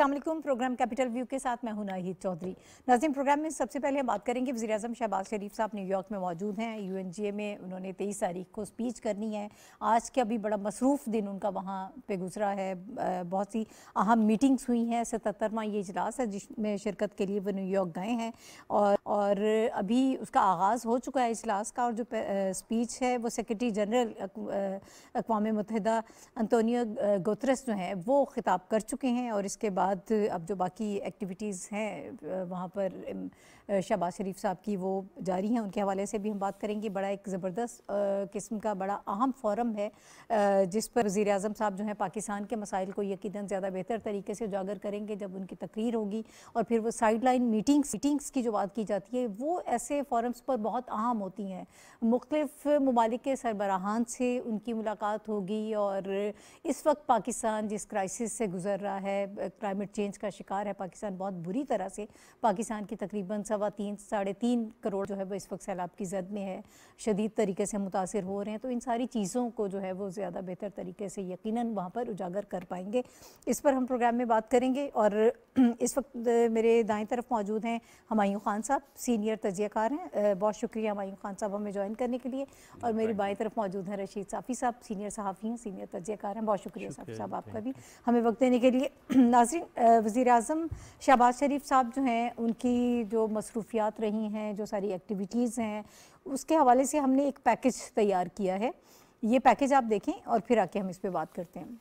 असल programme capital view के साथ मैं हूं नाहिद चौधरी नाजिम प्रोग्राम में सबसे पहले हम बात करेंगे वजी अजम शहबाज शरीफ साहब न्यूयॉर्क में मौजूद हैं यू एन जी ए में उन्होंने तेईस तारीख को स्पीच करनी है आज के अभी बड़ा मसरूफ़ दिन उनका वहाँ पे गुजरा है बहुत सी अहम मीटिंग्स हुई हैं सतरवा ये इजलास है जिसमें शिरकत के लिए वो न्यूयॉर्क गए हैं और और अभी उसका आगाज़ हो चुका है इजलास का और जो स्पीच है वो सेक्रटरी जनरल अकवा मतहदा अंतोनियो गोत्रस जो हैं वो खिताब कर चुके हैं और इसके बाद बाद अब जो बाकी एक्टिविटीज़ हैं वहाँ पर शहबाज शरीफ साहब की वो जारी हैं उनके हवाले से भी हम बात करेंगे बड़ा एक ज़बरदस्त किस्म का बड़ा अहम फोरम है जिस पर वज़ी अजम साहब जो हैं पाकिस्तान के मसाइल को यकीन ज़्यादा बेहतर तरीके से उजागर करेंगे जब उनकी तकरीर होगी और फिर वो साइड लाइन मीटिंग्स मीटिंग्स की जो बात की जाती है वो ऐसे फोरम्स पर बहुत अहम होती हैं मुख्तफ ममालिक सरबराहान से उनकी मुलाकात होगी और इस वक्त पाकिस्तान जिस क्राइसिस से गुजर रहा है क्लाइमेट चेंज का शिकार है पाकिस्तान बहुत बुरी तरह से पाकिस्तान की तकरीबन सवा अलावा तीन साढ़े तीन करोड़ जो है वो इस वक्त सैलाब की जद में है शदीद तरीके से मुतासर हो रहे हैं तो इन सारी चीज़ों को जो है वो ज़्यादा बेहतर तरीके से यकीन वहाँ पर उजागर कर पाएंगे इस पर हम प्रोग्राम में बात करेंगे और इस वक्त मेरे दाएँ तरफ मौजूद हैं हमायूँ खान साहब सीनियर तजियाकार हैं बहुत शुक्रिया हमायूँ खान साहब हमें ज्वाइन करने के लिए और मेरी बाएँ तरफ मौजूद हैं रशीद साफ़ी साहब सीनियर सहाफ़ी हैं सीनियर तजियाकार हैं बहुत शुक्रिया साफ़ी साहब आपका भी हमें वक्त देने के लिए नाजिन वज़ी अजम शहबाज शरीफ साहब जो हैं उनकी जो मसरूफियात रही हैं जो सारी एक्टिविटीज़ हैं उसके हवाले से हमने एक पैकेज तैयार किया है ये पैकेज आप देखें और फिर आके हम इस पर बात करते हैं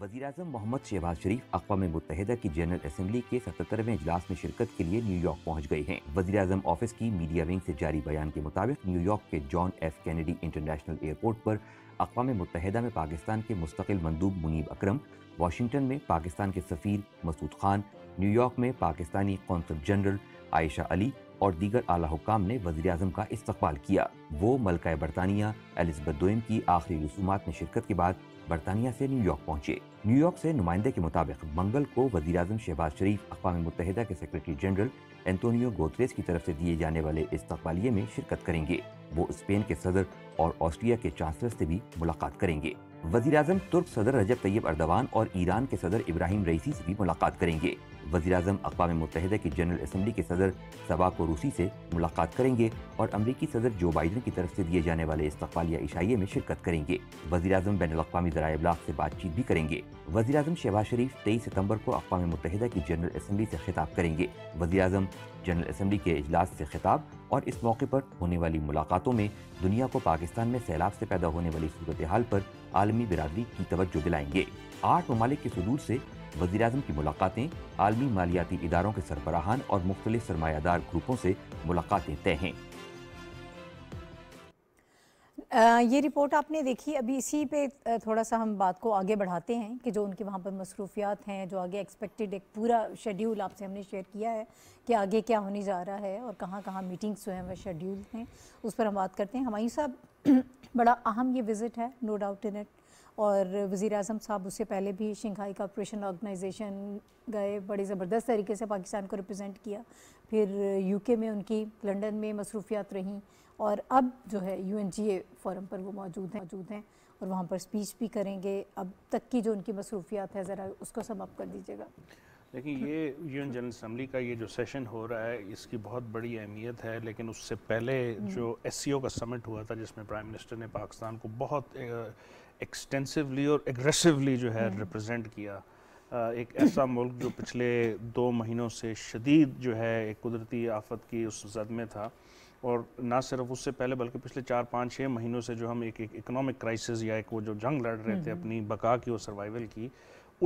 वजीर अजम मोहम्मद शहबाज शरीफ अकवा मुतहदा की जनरल असम्बली के सतरवें इजलास में शिरकत के लिए न्यूयॉर्क पहुंच गए हैं वजी अजम ऑफिस की मीडिया विंग से जारी बयान के मुताबिक न्यूयॉर्क के John F Kennedy International Airport पर अकवा मुतहदा में पाकिस्तान के मुस्तकिल मंदूब मुनीब अक्रम वाशिंगटन में पाकिस्तान के सफ़ी मसूद खान न्यूयॉर्क में पाकिस्तानी कौंसल जनरल आयशा अली और दीगर आला हुकाम ने वजी अजम का इस्तकबाल किया वो मलका बरतानिया एलिजबेथ दोम की आखिरी रसूमात में शिरकत के बाद बरतानिया से न्यूयॉर्क पहुंचे न्यूयॉर्क से नुमाइंदे के मुताबिक मंगल को वजी अजम शहबाज शरीफ अकवा मुतहदा के सेक्रेटरी जनरल एंतोनियो गोत्रेस की तरफ से दिए जाने वाले इस्तबालिये में शिरकत करेंगे वो स्पेन के सदर और ऑस्ट्रिया के चांसलर से भी मुलाकात करेंगे वजीर अजम तुर्क सदर रजब तैयब अरदवान और ईरान के सदर इब्राहिम रईसी से भी मुलाकात करेंगे वजी अजम अकवा मुतहद की जनरल असम्बली के सदर सबाक रूसी से मुलाकात करेंगे और अमरीकी सदर जो बाइडन की तरफ से दिए जाने वाले इस्तालिया इशाइये में शिरकत करेंगे वजी अजम बैन अवी जरा इबलाग से बातचीत भी करेंगे वजी अजम शहबाज शरीफ तेईस सितम्बर को अकवा मुतहदा की जनरल असम्बली से खिताब करेंगे वजी अजम जनरल असम्बली के अजलास से खिताब और इस मौके पर होने वाली मुलाकातों में दुनिया को पाकिस्तान में सैलाब से पैदा होने वाली सूरत हाल पर आलमी बिरादरी की तवज्जो दिलाएंगे आठ ममालिक के सदूर से वजी अजम की मुलाकातें आलमी मालियाती इदारों के सरबराहान और मुख्तलि सरमायादार ग्रुपों से मुलाकातें तय हैं ये रिपोर्ट आपने देखी अभी इसी पे थोड़ा सा हम बात को आगे बढ़ाते हैं कि जो उनकी वहाँ पर मसरूफियात हैं जो आगे एक्सपेक्टेड एक पूरा शेड्यूल आपसे हमने शेयर किया है कि आगे क्या होने जा रहा है और कहाँ कहाँ मीटिंग्स जो हैं वह शेड्यूल हैं उस पर हम बात करते हैं हमायूं साहब बड़ा अहम ये विज़िट है नो डाउट इन इट और वज़ी अजम साहब उससे पहले भी शंघाई ऑपरेशन ऑर्गेनाइजेशन गए बड़े ज़बरदस्त तरीके से पाकिस्तान को रिप्रेजेंट किया फिर यूके में उनकी लंदन में मसरूफियात रहीं और अब जो है U N G A forum पर वो मौजूद हैं मौजूद हैं और वहाँ पर स्पीच भी करेंगे अब तक की जो उनकी मसरूफियात है ज़रा उसको समअप कर दीजिएगा लेकिन ये यून जनरल असम्बली का ये जो सेशन हो रहा है इसकी बहुत बड़ी अहमियत है लेकिन उससे पहले हम्म। जो एस का समिट हुआ था जिसमें प्राइम मिनिस्टर ने पाकिस्तान को बहुत एक्सटेंसिवली और एग्रेसिवली जो है रिप्रेजेंट हम्म। किया एक ऐसा मुल्क जो पिछले दो महीनों से शदीद जो है एक कुदरती आफत की उस जद में था और ना सिर्फ उससे पहले बल्कि पिछले चार पाँच छः महीनों से जो हम एक इकोनॉमिक क्राइसिस या एक वो जो जंग लड़ रहे थे हम्म। अपनी बका की और सर्वाइवल की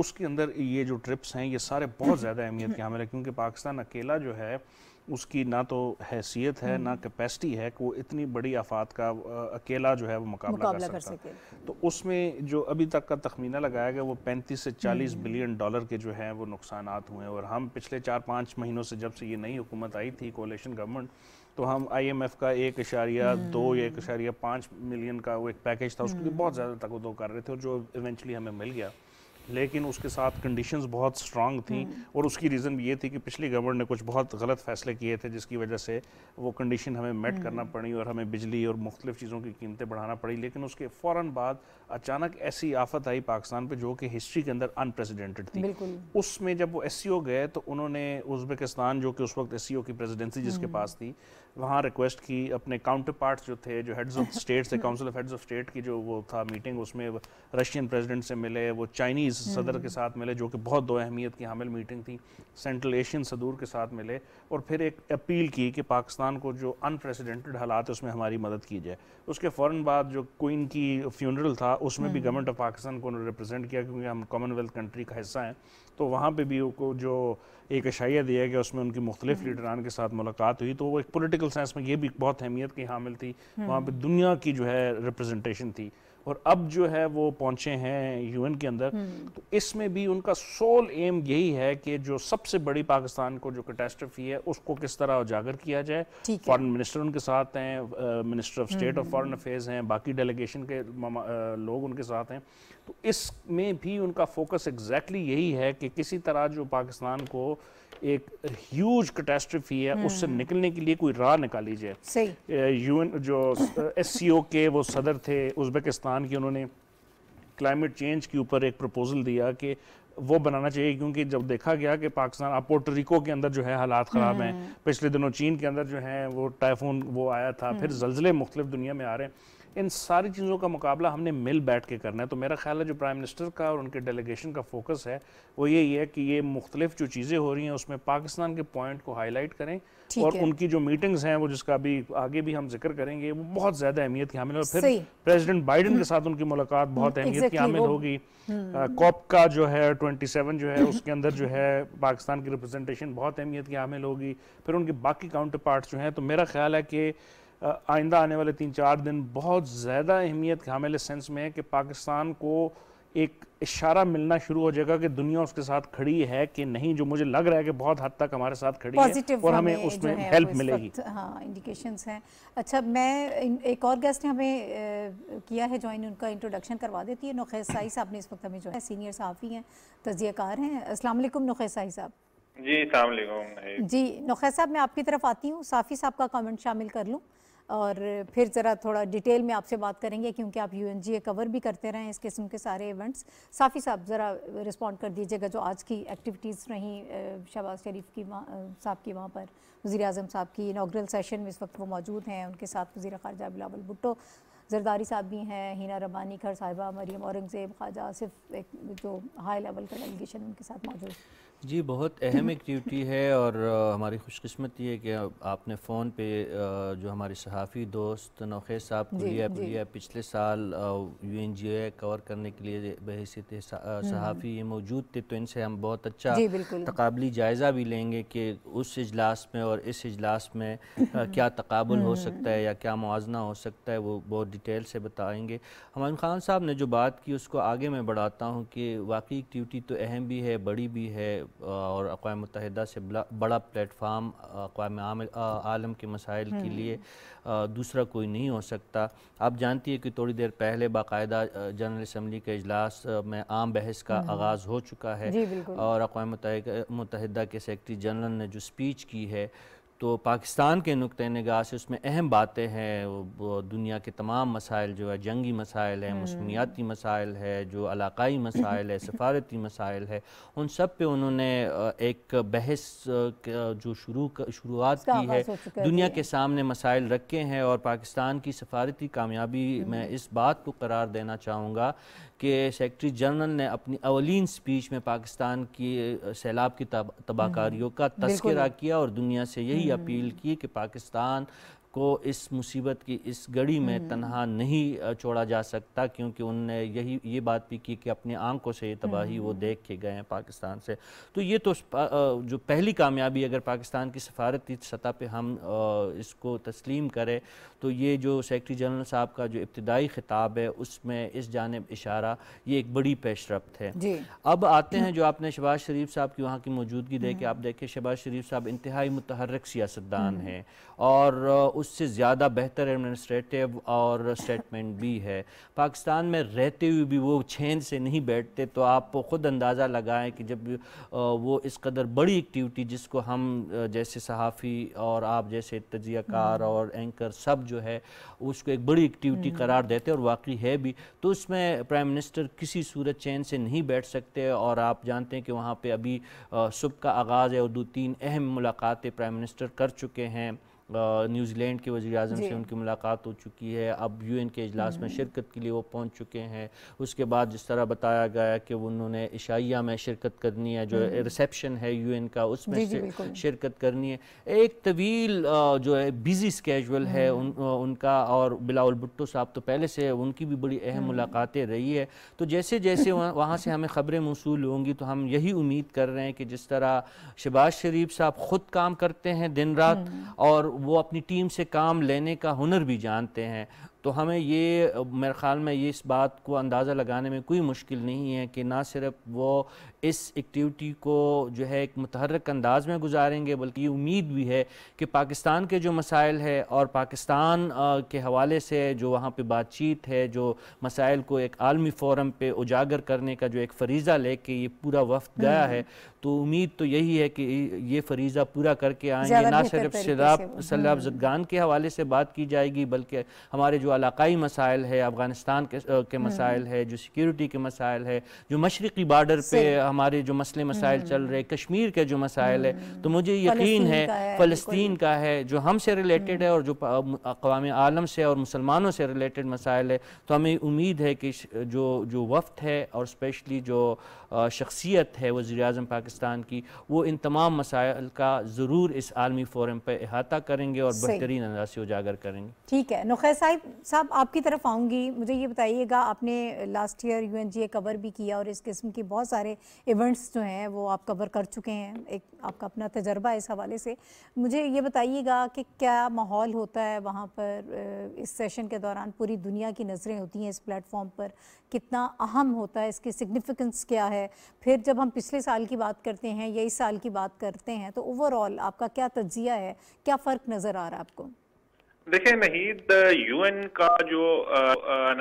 उसके अंदर ये जो ट्रिप्स हैं ये सारे बहुत ज़्यादा अहमियत के हमें क्योंकि पाकिस्तान अकेला जो है उसकी ना तो हैसियत है ना कैपेसिटी है कि वो इतनी बड़ी आफात का अकेला जो है वो मुकाबला, मुकाबला कर सकता है तो उसमें जो अभी तक का तखमीना लगाया गया वो 35 से 40 हम्म। बिलियन डॉलर के जो हैं वो नुकसान हुए हैं और हम पिछले चार पाँच महीनों से जब से ये नई हुकूमत आई थी कोलेशन गवर्नमेंट तो हम आईएमएफ का एक इशारिया दो या हम्म। एक इशारिया पाँच मिलियन का वो एक पैकेज था उसके हम्म। बहुत ज़्यादा तक कर रहे थे और जो इवेंचुअली हमें मिल गया लेकिन उसके साथ कंडीशंस बहुत स्ट्रांग थी हम्म। और उसकी रीज़न भी ये थी कि पिछली गवर्नमेंट ने कुछ बहुत गलत फैसले किए थे जिसकी वजह से वो कंडीशन हमें मेट हम्म। करना पड़ी और हमें बिजली और मुख्तलिफ चीज़ों की कीमतें बढ़ाना पड़ी लेकिन उसके फ़ौर बाद अचानक ऐसी आफत आई पाकिस्तान पर जो कि हिस्ट्री के अंदर अनप्रेसिडेंटेड थी उसमें जब वो एस e गए तो उन्होंने उज्बेकिस्तान जो कि उस वक्त एस e की प्रेजिडेंसी जिसके हम्म। पास थी वहाँ रिक्वेस्ट की अपने काउंटर पार्ट जो थे जो हेड्स ऑफ स्टेट थे council of heads of state की जो वो था मीटिंग उसमें रशियन प्रेसिडेंट से मिले वो चाइनीज़ हम्म। सदर के साथ मिले जो कि बहुत दो अहमियत की हामिल मीटिंग थी सेंट्रल एशियन सदूर के साथ मिले और फिर एक अपील की कि पाकिस्तान को जो अनप्रेसिडेंटेड हालात है उसमें हमारी मदद की जाए उसके फ़ौर बाद जो क्वीन की फ्यूनरल था उसमें भी गवर्नमेंट ऑफ पाकिस्तान को उन्होंने रिप्रेजेंट किया क्योंकि हम कॉमनवेल्थ कंट्री का हिस्सा हैं तो वहाँ पर भी उनको जो एक अशाया दिया गया उसमें उनकी मुख्तलिफ हम्म। लीडरान के साथ मुलाकात हुई तो वो एक पोलिटिकल साइंस में ये भी बहुत अहमियत की हामिल थी हम्म। वहाँ पर दुनिया की जो है रिप्रजेंटेशन थी और अब जो है वो पहुंचे हैं यूएन के अंदर हम्म। तो इसमें भी उनका सोल एम यही है कि जो सबसे बड़ी पाकिस्तान को जो कैटेस्ट्रफी है उसको किस तरह उजागर किया जाए फॉरेन मिनिस्टर उनके साथ हैं minister of state of foreign affairs हैं बाकी डेलीगेशन के लोग उनके साथ हैं तो इसमें भी उनका फोकस एग्जैक्टली exactly यही है कि किसी तरह जो पाकिस्तान को एक ह्यूज कैटेस्ट्रफी है हम्म। उससे निकलने के लिए कोई राह निकाली जाए यूएन जो एस के वो सदर थे उज्बेकिस्तान के उन्होंने क्लाइमेट चेंज के ऊपर एक प्रपोजल दिया कि वो बनाना चाहिए क्योंकि जब देखा गया कि पाकिस्तान आप पोर्टरिको के अंदर जो है हालात ख़राब हम्म। हैं पिछले दिनों चीन के अंदर जो है वो टाइफून वो आया था फिर हम्म। जल्जले मुख्तलिफ दुनिया में आ रहे हैं इन सारी चीज़ों का मुकाबला हमने मिल बैठ के करना है तो मेरा ख्याल है जो प्राइम मिनिस्टर का और उनके डेलीगेशन का फोकस है वो यही है कि ये मुख्तलिफ जो चीज़ें हो रही हैं उसमें पाकिस्तान के पॉइंट को हाईलाइट करें और उनकी जो मीटिंग्स हैं वो जिसका अभी आगे भी हम जिक्र करेंगे वो बहुत ज़्यादा अहमियत की हामिल और फिर प्रेजिडेंट हम्म। बाइडन के साथ उनकी मुलाकात बहुत हम्म, अहमियत की हामिल होगी कॉप हम्म। का जो है ट्वेंटी सेवन जो है उसके अंदर जो है पाकिस्तान की रिप्रेजेंटेशन बहुत अहमियत की हामिल होगी फिर उनके बाकी काउंटर पार्ट जो हैं तो मेरा ख्याल है कि आइंदा आने वाले तीन चार दिन बहुत ज़्यादा अहमियत के हामिल सेंस में है कि पाकिस्तान को एक इशारा मिलना शुरू हो जाएगा कि दुनिया उसके साथ खड़ी है कि नहीं जो मुझे लग रहा है कि बहुत हद तक हमारे साथ खड़ी है और हमें उसमें हेल्प मिलेगी हाँ इंडिकेशंस हैं अच्छा मैं एक और गेस्ट ने हमें किया है ज्वाइन उनका इंट्रोडक्शन करवा देती है नुखे साई साहब ने इस वक्त हमें जो है सीनियर साफ़ी हैं तजियाकार हैं असलम नुखे साई साहब जी जी नुखे साहब मैं आपकी तरफ आती हूँ साफ़ी साहब का कमेंट शामिल कर लूँ और फिर ज़रा थोड़ा डिटेल में आपसे बात करेंगे क्योंकि आप यू कवर भी करते रहें इस किस्म के सारे इवेंट्स साफ़ी साहब ज़रा रिस्पॉन्ड कर दीजिएगा जो आज की एक्टिविटीज़ रहीं शहबाज शरीफ की साहब की वहाँ पर वज़ी अजम साहब की इनाग्रल सेशन में इस वक्त वो मौजूद हैं उनके साथ वज़ी खारजा बिलावल भुट्टो जरदारी साहब भी हैं हीना रबानी खर साहिबा मरियम औरंगज़ेब ख्वाजा आसिफ एक जो हाई लेवल का डेलीगेशन उनके साथ मौजूद जी बहुत अहम एक्टिविटी है और आ, हमारी खुशकस्मती है कि आपने फ़ोन पे आ, जो हमारे सहाफ़ी दोस्त नौखेज साहब को लिया लिया पिछले साल यू एन जी कवर करने के लिए बहसीत हम्म, हम्म। सहाफ़ी ये मौजूद थे तो इनसे हम बहुत अच्छा तकबली जायज़ा भी लेंगे कि उस इजलास में और इस इजलास में आ, क्या तकबुल हो हम्म। सकता है या क्या मुजना हो सकता है वो बहुत डिटेल से बताएँगे हमारे खान साहब ने जो बात की उसको आगे मैं बढ़ाता हूँ कि वाकई एक्टिविटी तो अहम भी है बड़ी भी है और अकवा मुतहद से बड़ा प्लेटफार्म अकवा आलम के मसाइल के लिए हम्म। दूसरा कोई नहीं हो सकता आप जानती है कि थोड़ी देर पहले बाकायदा जनरल असम्बली के अजलास में आम बहस का हम्म। आगाज़ हो चुका है और अकवा मुतहद के सेक्रटरी जनरल ने जो स्पीच की है तो पाकिस्तान के नुक़ नगाह से उसमें अहम बातें हैं दुनिया के तमाम मसाइल जो है जंगी मसाइल हैं हम्म। मौसमियाती मसाइल है जो इलाकई मसाइल है सफारती मसाइल है उन सब पे उन्होंने एक बहस जो शुरू शुरुआत की है दुनिया के सामने मसाइल रखे हैं और पाकिस्तान की सफारती कामयाबी हम्म। मैं इस बात को करार देना चाहूँगा कि सेक्रटरी जनरल ने अपनी अवलिन स्पीच में पाकिस्तान की सैलाब की तबाहकारी का हम्म, तस्करा किया और दुनिया से यही हम्म। अपील की कि पाकिस्तान को इस मुसीबत की इस घड़ी में हम्म। तनहा नहीं छोड़ा जा सकता क्योंकि उनने यही ये बात भी की कि अपनी आंखों से ये तबाही वो हम्म। देख के गए हैं पाकिस्तान से तो ये तो जो पहली कामयाबी अगर पाकिस्तान की सफारती सतह पर हम इसको तस्लीम करें तो ये जो सेक्रटरी जनरल साहब का जो इब्तदाई ख़िताब है उसमें इस जानब इशारा ये एक बड़ी पेशरफ है अब आते हैं जो आपने शहबाज शरीफ साहब की वहाँ की मौजूदगी देखे हम्म। आप देखें शहबाज शरीफ साहब इंतहाई मतहरक सियासतदान हैं और उस उससे ज़्यादा बेहतर एडमिनिस्ट्रेटिव और स्टेटमेंट भी है पाकिस्तान में रहते हुए भी वो छेन से नहीं बैठते तो आप ख़ुद अंदाज़ा लगाएं कि जब वो इस कदर बड़ी एक्टिविटी जिसको हम जैसे सहाफ़ी और आप जैसे तजियाकार हम्म। और एंकर सब जो है उसको एक बड़ी एक्टिविटी हम्म। करार देते और वाकई है भी तो उसमें प्राइम मिनिस्टर किसी सूरत चैन से नहीं बैठ सकते और आप जानते हैं कि वहाँ पर अभी सुबह का आगाज़ है और दो तीन अहम मुलाकातें प्राइम मिनिस्टर कर चुके हैं न्यूजीलैंड के वजी अजम से उनकी मुलाकात हो चुकी है अब यू एन के अजलास में हम्म। शिरकत के लिए वो पहुँच चुके हैं उसके बाद जिस तरह बताया गया कि उन्होंने इशाइया में शिरकत करनी है जो हम्म। रिसेप्शन है यू एन का उसमें शिरकत करनी है एक तवील जो है बिजी स्केजुअल है हम्म। उन, उनका और बिलाउल भुट्टो साहब तो पहले से उनकी भी बड़ी अहम मुलाकातें रही है तो जैसे जैसे वहाँ से हमें ख़बरें मौसू होंगी तो हम यही उम्मीद कर रहे हैं कि जिस तरह शहबाज शरीफ साहब ख़ुद काम करते हैं दिन रात और वो अपनी टीम से काम लेने का हुनर भी जानते हैं तो हमें ये मेरे ख़्याल में ये इस बात को अंदाज़ा लगाने में कोई मुश्किल नहीं है कि ना सिर्फ वो इस एक्टिविटी को जो है एक मतहरक अंदाज में गुजारेंगे बल्कि ये उम्मीद भी है कि पाकिस्तान के जो मसाइल है और पाकिस्तान के हवाले से जो वहाँ पर बातचीत है जो मसाइल को एक आलमी फोरम पर उजागर करने का जो एक फरीज़ा ले कि ये पूरा वक्त गया है हम्म। तो उम्मीद तो यही है कि ये फरीज़ा पूरा करके आएंगे ना सिर्फ शराब सलाब हम्म। जदगान के हवाले से बात की जाएगी बल्कि हमारे जो इलाकई मसाइल है अफ़गानिस्तान के, के हम्म। मसाइल है जो सिक्योरिटी के मसाइल है जो मशरकी बार्डर पर हमारे जो मसले मसाइल चल रहे हम्म। कश्मीर के जो मसाइल है हम्म। तो मुझे यकीन है फ़लस्तीन का है जो हमसे रिलेटेड है हम्म। और जो अकवाम आलम से और मुसलमानों से रिलेटेड मसाइल है तो हमें उम्मीद है कि जो जो वफ़्त है और स्पेशली जो शख्सियत है वज़ी अजम पाकिस्तान की वो इन तमाम मसाइल का ज़रूर इस आलमी फोरम पर अहाता करेंगे और बेहतरीन अंदाज से उजागर करेंगे ठीक है नुखैर साहिब साहब आपकी तरफ आऊँगी मुझे ये बताइएगा आपने last year U N G A cover भी किया और इस किस्म के बहुत सारे इवेंट्स जो हैं वो आप कवर कर चुके हैं एक आपका अपना तजर्बा इस हवाले से मुझे ये बताइएगा कि क्या माहौल होता है वहाँ पर इस सेशन के दौरान पूरी दुनिया की नज़रें होती हैं इस प्लेटफॉर्म पर कितना अहम होता है इसकी सिग्निफिकेंस क्या है है फिर जब हम पिछले साल की बात करते हैं या इस साल की बात करते हैं तो ओवरऑल आपका क्या तजिया है क्या फ़र्क नज़र आ रहा है आपको देखिए नहीद यूएन का जो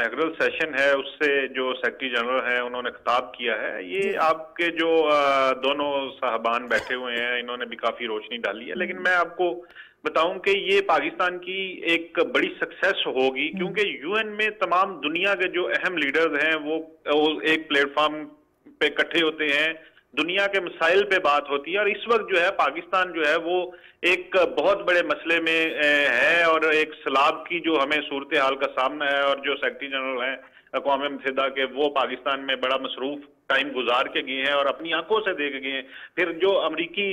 नेगरल सेशन है उससे जो सेक्रेटरी जनरल है उन्होंने खिताब किया है ये आपके जो आ, दोनों साहबान बैठे हुए हैं इन्होंने भी काफी रोशनी डाली है लेकिन हम्म। मैं आपको बताऊं कि ये पाकिस्तान की एक बड़ी सक्सेस होगी हम्म। क्योंकि यूएन में तमाम दुनिया के जो अहम लीडर्स हैं वो एक प्लेटफॉर्म पे इकट्ठे होते हैं दुनिया के मसाइल पे बात होती है और इस वक्त जो है पाकिस्तान जो है वो एक बहुत बड़े मसले में है और एक सलाब की जो हमें सूरत हाल का सामना है और जो सेक्रेटरी जनरल हैं अकवा मुतहदा के वो पाकिस्तान में बड़ा मसरूफ़ टाइम गुजार के गए हैं और अपनी आंखों से देख गए हैं फिर जो अमरीकी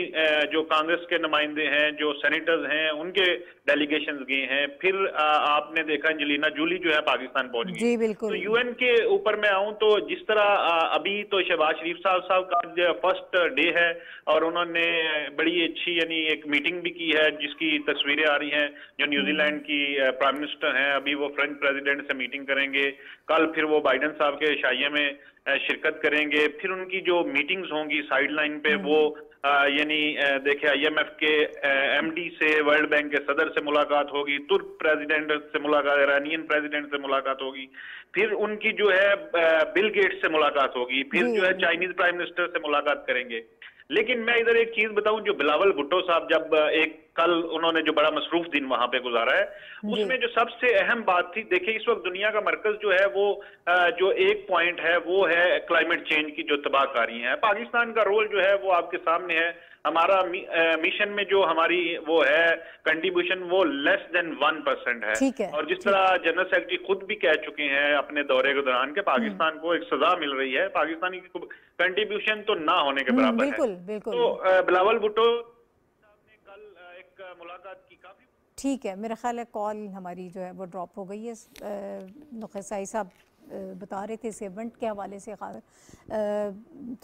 जो कांग्रेस के नुमाइंदे हैं जो सेनेटर्स हैं उनके डेलीगेशन गए हैं फिर आपने देखा जलीना जूली जो है पाकिस्तान पहुंच गई जी बिल्कुल तो यूएन के ऊपर मैं आऊं तो जिस तरह अभी तो शहबाज शरीफ साहब साहब का फर्स्ट डे है और उन्होंने बड़ी अच्छी यानी एक मीटिंग भी की है जिसकी तस्वीरें आ रही हैं जो न्यूजीलैंड की प्राइम मिनिस्टर हैं अभी वो फ्रेंच प्रेसिडेंट से मीटिंग करेंगे कल फिर वो बाइडन साहब के शाइये में शिरकत करेंगे फिर उनकी जो मीटिंग्स होंगी साइड लाइन पे हम्म। वो यानी एम आईएमएफ के एमडी से वर्ल्ड बैंक के सदर से मुलाकात होगी तुर्क प्रेसिडेंट से मुलाकात ईरानियन प्रेसिडेंट से मुलाकात होगी फिर उनकी जो है बिल गेट्स से मुलाकात होगी फिर जो है चाइनीज प्राइम मिनिस्टर से मुलाकात करेंगे लेकिन मैं इधर एक चीज बताऊं जो बिलावल भुट्टो साहब जब एक कल उन्होंने जो बड़ा मसरूफ दिन वहां पे गुजारा है उसमें जो सबसे अहम बात थी देखिए इस वक्त दुनिया का मरकज जो है वो जो एक पॉइंट है वो है क्लाइमेट चेंज की जो तबाहकारी है पाकिस्तान का रोल जो है वो आपके सामने है हमारा मिशन में जो हमारी वो है कंट्रीब्यूशन वो लेस देन वन परसेंट है।, और जिस तरह जनरल सेक्रेटरी खुद भी कह चुके हैं अपने दौरे के दौरान के पाकिस्तान हम्म। को एक सजा मिल रही है पाकिस्तानी की कंट्रीब्यूशन तो ना होने के हम्म, बराबर है बिल्कुल, तो बिलावल भुट्टो ने कल एक मुलाकात की काफी ठीक है मेरा ख्याल है कॉल हमारी जो है वो ड्रॉप हो गई है नुखे साहब बता रहे थे इस इवेंट के हवाले से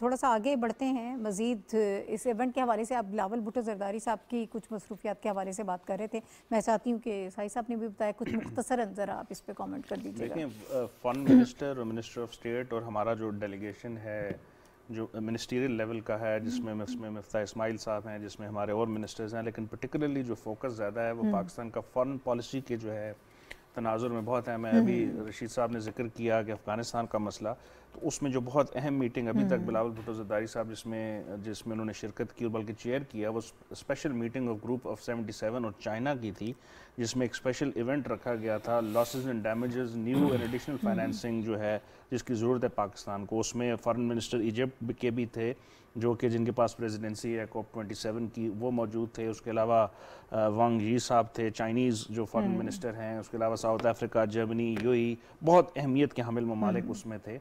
थोड़ा सा आगे बढ़ते हैं मज़ीद इस इवेंट के हवाले से आप बिलावल भुटो जरदारी साहब की कुछ मसरूफियात के हवाले से बात कर रहे थे मैं चाहती हूँ कि साई साहब ने भी बताया कुछ मुख्तर ज़रा आप इस पर कॉमेंट कर दीजिए फॉरन मिनिस्टर और मिनिस्टर ऑफ स्टेट और हमारा जो डेलीगेशन है जो मिनिस्टीरियल लेवल का है जिसमें उसमें मफ्ता इसमाइल साहब हैं जिसमें हमारे और मिनिस्टर्स हैं लेकिन पर्टिकुलरली जो फोकस ज़्यादा है वो हम्म। पाकिस्तान का फॉरेन पॉलिसी के जो है तनाजुर में बहुत अहम हम्म, है अभी हम्म, हम्म। रशीद साहब ने जिक्र किया कि अफ़गानिस्तान का मसला तो उसमें जो बहुत अहम मीटिंग अभी तक बिलावल भुटो जदारी साहब जिसमें जिसमें उन्होंने शिरकत की और बल्कि चेयर किया वो special meeting of group of 77 और चाइना की थी जिसमें एक स्पेशल इवेंट रखा गया था losses and damages new and additional financing जो है जिसकी ज़रूरत है पाकिस्तान को उसमें फ़ॉरन मिनिस्टर इजिप्ट के भी थे जो कि जिनके पास प्रेसिडेंसी है कॉप सेवन की वो मौजूद थे उसके अलावा वांग यी साहब थे चाइनीज़ जो फॉरेन मिनिस्टर हम्म। हैं उसके अलावा साउथ अफ्रीका जर्मनी यूएई बहुत अहमियत के हामिल ममालिक हम्म। उसमें थे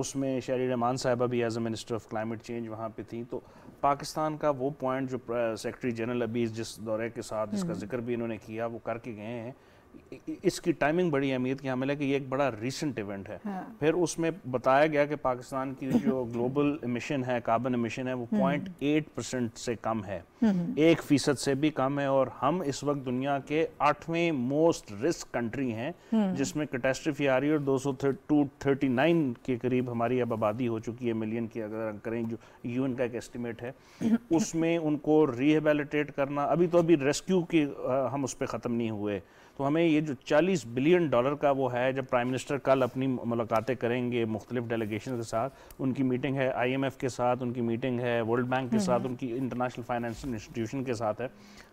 उसमें शहरी रहमान साहबा भी as a minister of climate change वहाँ पे थी तो पाकिस्तान का वो पॉइंट जो सेक्रेटरी जनरल अभी जिस दौरे के साथ जिसका हम्म। जिक्र भी इन्होंने किया वो करके गए हैं इसकी टाइमिंग बड़ी अहमियत की हमें कि ये एक बड़ा रिसेंट इवेंट है हाँ। फिर उसमें बताया गया कि पाकिस्तान की जो ग्लोबल इमिशन है कार्बन इमिशन है वो पॉइंट एट परसेंट से कम है हम्म, हम्म। एक फीसद से भी कम है और हम इस वक्त दुनिया के आठवें मोस्ट रिस्क कंट्री हैं हम्म। जिसमें कैटेस्ट्रफी आ रही है और दो सौ थर्टी नाइन के करीब हमारी अब आबादी हो चुकी है मिलियन की अगर करें जो यूएन का एक एस्टिमेट है उसमें उनको रिहेबिलिटेट करना अभी तो अभी रेस्क्यू की हम उस पर ख़त्म नहीं हुए तो हमें ये जो 40 बिलियन डॉलर का वो है जब प्राइम मिनिस्टर कल अपनी मुलाकातें करेंगे मुख्तलिफ डेलीगेशन के साथ उनकी मीटिंग है आईएमएफ के साथ उनकी मीटिंग है वर्ल्ड बैंक के साथ हम्म। उनकी इंटरनेशनल फाइनेंशियल इंस्टीट्यूशन के साथ है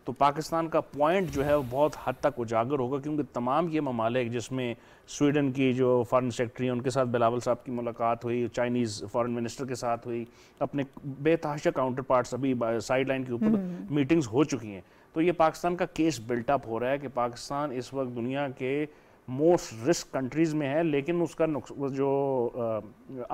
तो पाकिस्तान का पॉइंट जो है वो बहुत हद तक उजागर होगा क्योंकि तमाम ये ममालिक जिसमें स्वीडन की जो फॉरेन सेक्रेटरी है उनके साथ बिलावल साहब की मुलाकात हुई चाइनीज़ फॉरेन मिनिस्टर के साथ हुई अपने बेतहाशा काउंटर पार्ट्स अभी साइड लाइन के ऊपर मीटिंग्स हम्म। हो चुकी हैं तो ये पाकिस्तान का केस अप हो रहा है कि पाकिस्तान इस वक्त दुनिया के मोस्ट रिस्क कंट्रीज में है लेकिन उसका जो आ,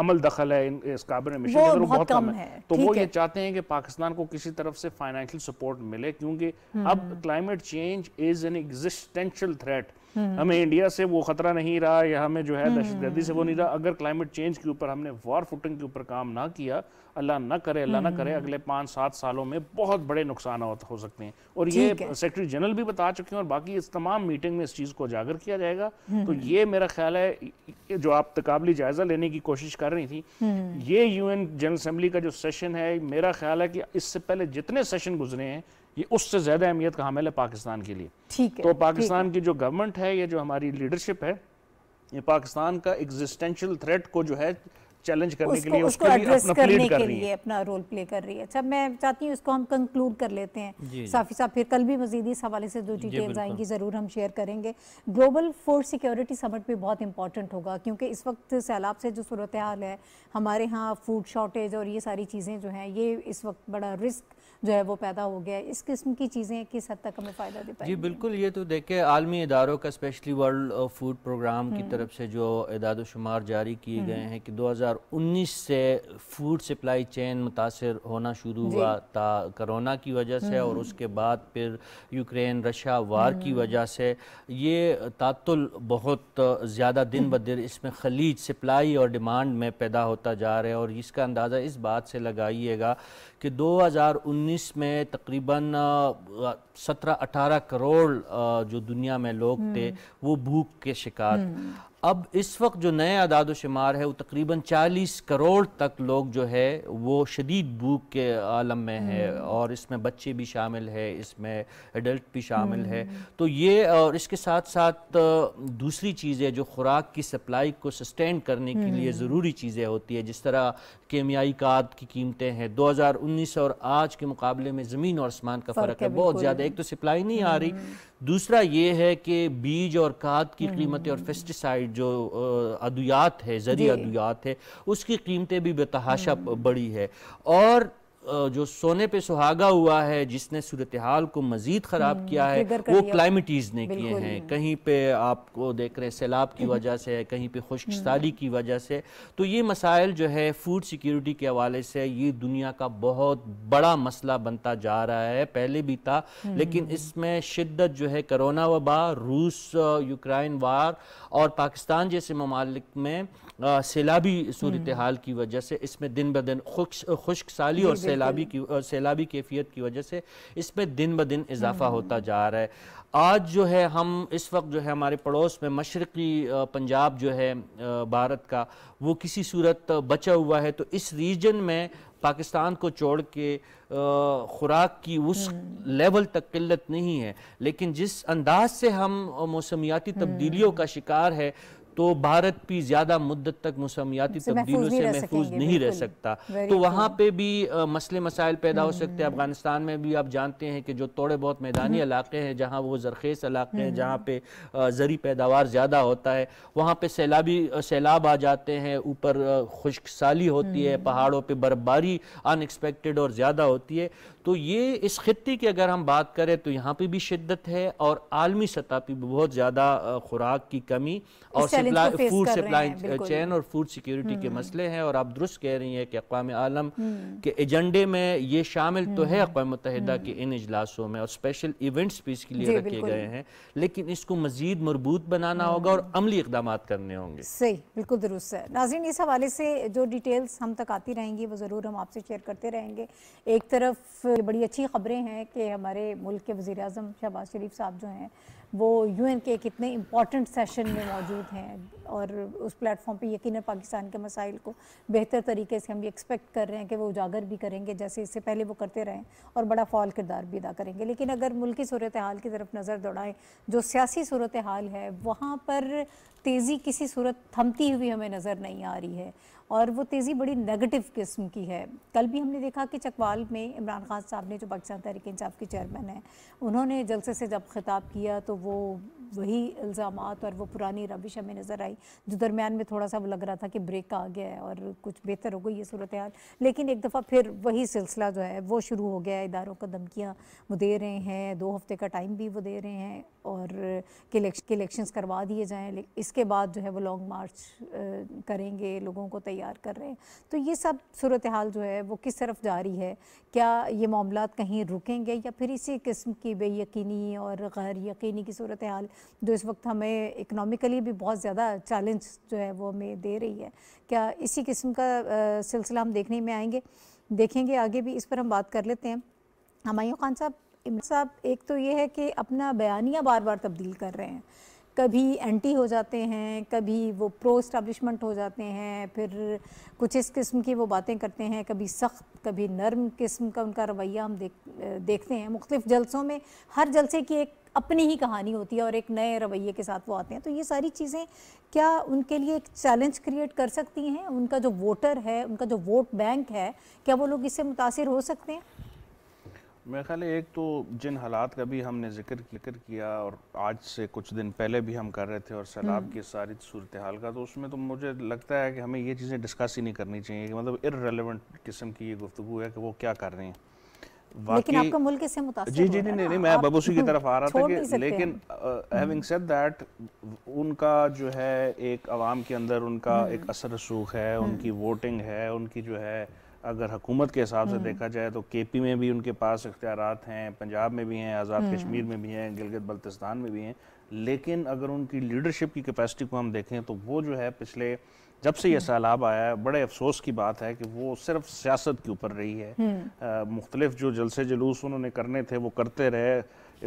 अमल दखल है इन, इस काबिन मिशन के अंदर बहुत कम है, है। तो वो है। ये चाहते हैं कि पाकिस्तान को किसी तरफ से फाइनेंशियल सपोर्ट मिले क्योंकि हम्म। अब climate change is an existential threat hmm. हमें इंडिया से वो खतरा नहीं रहा या हमें जो है हम्म, दहशतगर्दी से वो हम्म, नहीं रहा अगर क्लाइमेट चेंज के ऊपर हमने वॉर फुटिंग के ऊपर काम ना किया अल्लाह ना करे अल्लाह ना करे अगले पाँच सात सालों में बहुत बड़े नुकसान हो सकते हैं और ये सेक्रेटरी जनरल भी बता चुके हैं और बाकी इस तमाम मीटिंग में इस चीज़ को उजागर किया जाएगा तो ये मेरा ख्याल है जो आप तकबली जायजा लेने की कोशिश कर रही थी ये यूएन जनरल असम्बली का जो सेशन है मेरा ख्याल है कि इससे पहले जितने सेशन गुजरे हैं ये उससे ज़्यादा अहमियत का हामिल है पाकिस्तान के लिए ठीक है तो पाकिस्तान की जो गवर्नमेंट है या जो हमारी लीडरशिप है ये पाकिस्तान का एग्जिस्टेंशियल थ्रेट को जो है चैलेंज करने उसको, के लिए उसको एड्रेस करने कर के लिए अपना रोल प्ले कर रही है अच्छा मैं चाहती हूँ इसको हम कंक्लूड कर लेते हैं साफी साहब फिर कल भी मजीद इस हवाले से जो डिटेल्स आएंगी ज़रूर हम शेयर करेंगे ग्लोबल फोर्स सिक्योरिटी समट भी बहुत इंपॉर्टेंट होगा क्योंकि इस वक्त सैलाब से जो सूरत हाल है हमारे यहाँ फूड शॉर्टेज और ये सारी चीज़ें जो हैं ये इस वक्त बड़ा रिस्क जो है वो पैदा हो गया है इस किस्म की चीज़ें किस हद तक हमें फ़ायदा दे पाएंगी जी बिल्कुल ये तो देखे आलमी इदारों का स्पेशली वर्ल्ड फूड प्रोग्राम की हम्म। तरफ से जो इदादोशुमार जारी किए हम्म। गए हैं कि दो 2019 से फूड सप्लाई चेन मुतासर होना शुरू हुआ था करोना की वजह से और हम्म। उसके बाद फिर यूक्रेन रशिया वार की हम्म। वजह से ये तातुल बहुत ज़्यादा दिन ब दिन इसमें खलीज सप्लाई और डिमांड में पैदा होता जा रहा है और इसका अंदाज़ा इस बात से लगाइएगा कि 2019 में तकरीबन 17-18 करोड़ जो दुनिया में लोग थे हम्म। वो भूख के शिकार अब इस वक्त जो नए आदाद शुमार है वो तकरीबन 40 करोड़ तक लोग जो है वो शदीद भूख के आलम में है हम्म। और इसमें बच्चे भी शामिल है इसमें एडल्ट भी शामिल है हम्म। तो ये और इसके साथ साथ दूसरी चीज़ें जो खुराक की सप्लाई को सस्टेन करने के लिए हम्म। ज़रूरी चीज़ें होती है जिस तरह केमियाई खाद की कीमतें हैं उन्नीस और आज के मुकाबले में ज़मीन और आसमान का फ़र्क है बहुत ज़्यादा एक तो सप्लाई नहीं आ रही दूसरा ये है कि बीज और खाद की हम्म। कीमतें और फेस्टिसाइड जो अद्वियात है जरिए अद्वियात है उसकी कीमतें भी बेतहाशा हम्म। बढ़ी है और जो सोने पे सुहागा हुआ है जिसने सूरत हाल को मजीद ख़राब हम्म, किया है वो क्लाइमेटीज़ ने किए हैं कहीं पे आपको देख रहे हैं सैलाब की वजह से है कहीं पे खुश्क साली हम्म। की वजह से तो ये मसाइल जो है फूड सिक्योरिटी के हवाले से ये दुनिया का बहुत बड़ा मसला बनता जा रहा है पहले भी था हम्म, लेकिन इसमें शिद्दत जो है करोना वबा रूस यूक्राइन वार और पाकिस्तान जैसे ममालिक में सैलाबी सूरत हाल की वजह से इसमें दिन ब दिन खुश्क साली और सैलाबी की सैलाबी कैफियत की वजह से इसमें दिन ब दिन इजाफा हम्म। होता जा रहा है आज जो है हम इस वक्त जो है हमारे पड़ोस में मशरक़ी पंजाब जो है भारत का वो किसी सूरत बचा हुआ है तो इस रीजन में पाकिस्तान को छोड़ के खुराक की उस हम्म। लेवल तक किल्लत नहीं है लेकिन जिस अंदाज से हम मौसमियाती हम्म। तब्दीलियों का शिकार है तो भारत भी ज़्यादा मुद्दत तक मौसमियाती तब्दीलियों से महफूज नहीं रह सकता तो वहाँ पे भी मसले मसाइल पैदा हो हम्म, सकते हैं हम्म। अफगानिस्तान में भी आप जानते हैं कि जो थोड़े बहुत मैदानी हम्म। इलाके हैं जहाँ वो जरखेज़ इलाके हैं जहाँ पे ज़री पैदावार ज़्यादा होता है वहाँ पे सैलाबी सैलाब आ जाते हैं ऊपर खुश्क साली होती है पहाड़ों पर बर्फबारी अनएक्सपेक्टेड और ज़्यादा होती है तो ये इस ख़त्े की अगर हम बात करें तो यहाँ पे भी शिद्दत है और आलमी सतह पर बहुत ज़्यादा खुराक की कमी और फूड सप्लाई चैन और फूड सिक्योरिटी के हम्म, हम्म। मसले हैं और आप दुरुस्त कह रही हैं कि अकवा आलम हम्म। के एजेंडे में ये शामिल तो है अकवा मुतहदा के इन इजलासों में और स्पेशल इवेंट्स भी इसके लिए रखे गए हैं लेकिन इसको मजीद मरबूत बनाना होगा और अमली इकदाम करने होंगे सही बिल्कुल दुरुस्त है नाजीन इस हवाले से जो डिटेल्स हम तक आती रहेंगी वो ज़रूर हम आपसे शेयर करते रहेंगे एक तरफ ये बड़ी अच्छी खबरें हैं कि हमारे मुल्क के वज़ी अजम शहबाज शरीफ साहब जो हैं वो यू एन के कितने इम्पॉटेंट सेशन में मौजूद हैं और उस प्लेटफॉर्म पर यकीन पाकिस्तान के मसाइल को बेहतर तरीके से हम ये एक्सपेक्ट कर रहे हैं कि वो उजागर भी करेंगे जैसे इससे पहले वो करते रहें और बड़ा फॉल किरदार भी अदा करेंगे लेकिन अगर मुल्क की सूरत हाल की तरफ नज़र दौड़ाएँ जो सियासी सूरत हाल है वहाँ पर तेज़ी किसी सूरत थमती हुई हमें नज़र नहीं आ रही है और वो तेज़ी बड़ी नेगेटिव किस्म की है कल भी हमने देखा कि चकवाल में इमरान खान साहब ने जो पाकिस्तान तहरीक इंसाफ के चेयरमैन हैं उन्होंने जलसे से जब खिताब किया तो वो वही इल्ज़ाम और वो पुरानी रविश हमें नज़र आई जो दरमियान में थोड़ा सा वो लग रहा था कि ब्रेक आ गया है और कुछ बेहतर हो गई ये सूरत हाल लेकिन एक दफ़ा फिर वही सिलसिला जो है वो शुरू हो गया है इदारों को धमकियाँ वो दे रहे हैं दो हफ्ते का टाइम भी वो दे रहे हैं और इलेक्शन करवा दिए जाएँ इसके बाद जो है वो लॉन्ग मार्च करेंगे लोगों को तैयार कर रहे हैं तो ये सब सूरत हाल जो है वो किस तरफ जारी है क्या ये मामला कहीं रुकेंगे या फिर इसी किस्म की बेयकनी और गैर यकीनी की सूरत हाल जो तो इस वक्त हमें इकनॉमिकली भी बहुत ज़्यादा चैलेंज जो है वो हमें दे रही है क्या इसी किस्म का सिलसिला हम देखने में आएंगे देखेंगे आगे भी इस पर हम बात कर लेते हैं हमायूँ खान साहब इमरान साहब एक तो ये है कि अपना बयानिया बार बार तब्दील कर रहे हैं कभी एंटी हो जाते हैं कभी वो प्रो इस्टबलिशमेंट हो जाते हैं फिर कुछ इस किस्म की वो बातें करते हैं कभी सख्त कभी नरम किस्म का उनका रवैया हम देख देखते हैं मुख्तफ जलसों में हर जलसे की एक अपनी ही कहानी होती है और एक नए रवैये के साथ वो आते हैं तो ये सारी चीज़ें क्या उनके लिए एक चैलेंज क्रिएट कर सकती हैं उनका जो वोटर है उनका जो वोट बैंक है क्या वो लोग इससे मुतासर हो सकते हैं मेरा ख्याल एक तो जिन हालात का भी हमने जिक्र जिक्र किया और आज से कुछ दिन पहले भी हम कर रहे थे और सैलाब हम्म। की सारी सूरत हाल का तो उसमें तो मुझे लगता है कि हमें ये चीज़ें डिस्कस ही नहीं करनी चाहिए कि मतलब इरेलीवेंट किस्म की ये गुफ्तु है कि वो क्या कर रहे हैं लेकिन आपका मुल्क इससे मुतासिर जी जी नहीं नहीं मैं बबूसी की तरफ आ रहा था कि लेकिन हैविंग सेड दैट उनका जो है एक आवाम के अंदर उनका हम्म। एक असर रसूख है हम्म। उनकी वोटिंग है उनकी जो है अगर हुकूमत के हिसाब से हम्म। देखा जाए तो के पी में भी उनके पास इख्तियार हैं पंजाब में भी हैं आज़ाद कश्मीर में भी हैं गिलगित बल्तिस्तान में भी हैं लेकिन अगर उनकी लीडरशिप की कैपेसिटी को हम देखें तो वो जो है पिछले जब से ये सैलाब आया है बड़े अफसोस की बात है कि वो सिर्फ सियासत के ऊपर रही है हम्म। मुख्तलिफ जो जलसे जुलूस उन्होंने करने थे वो करते रहे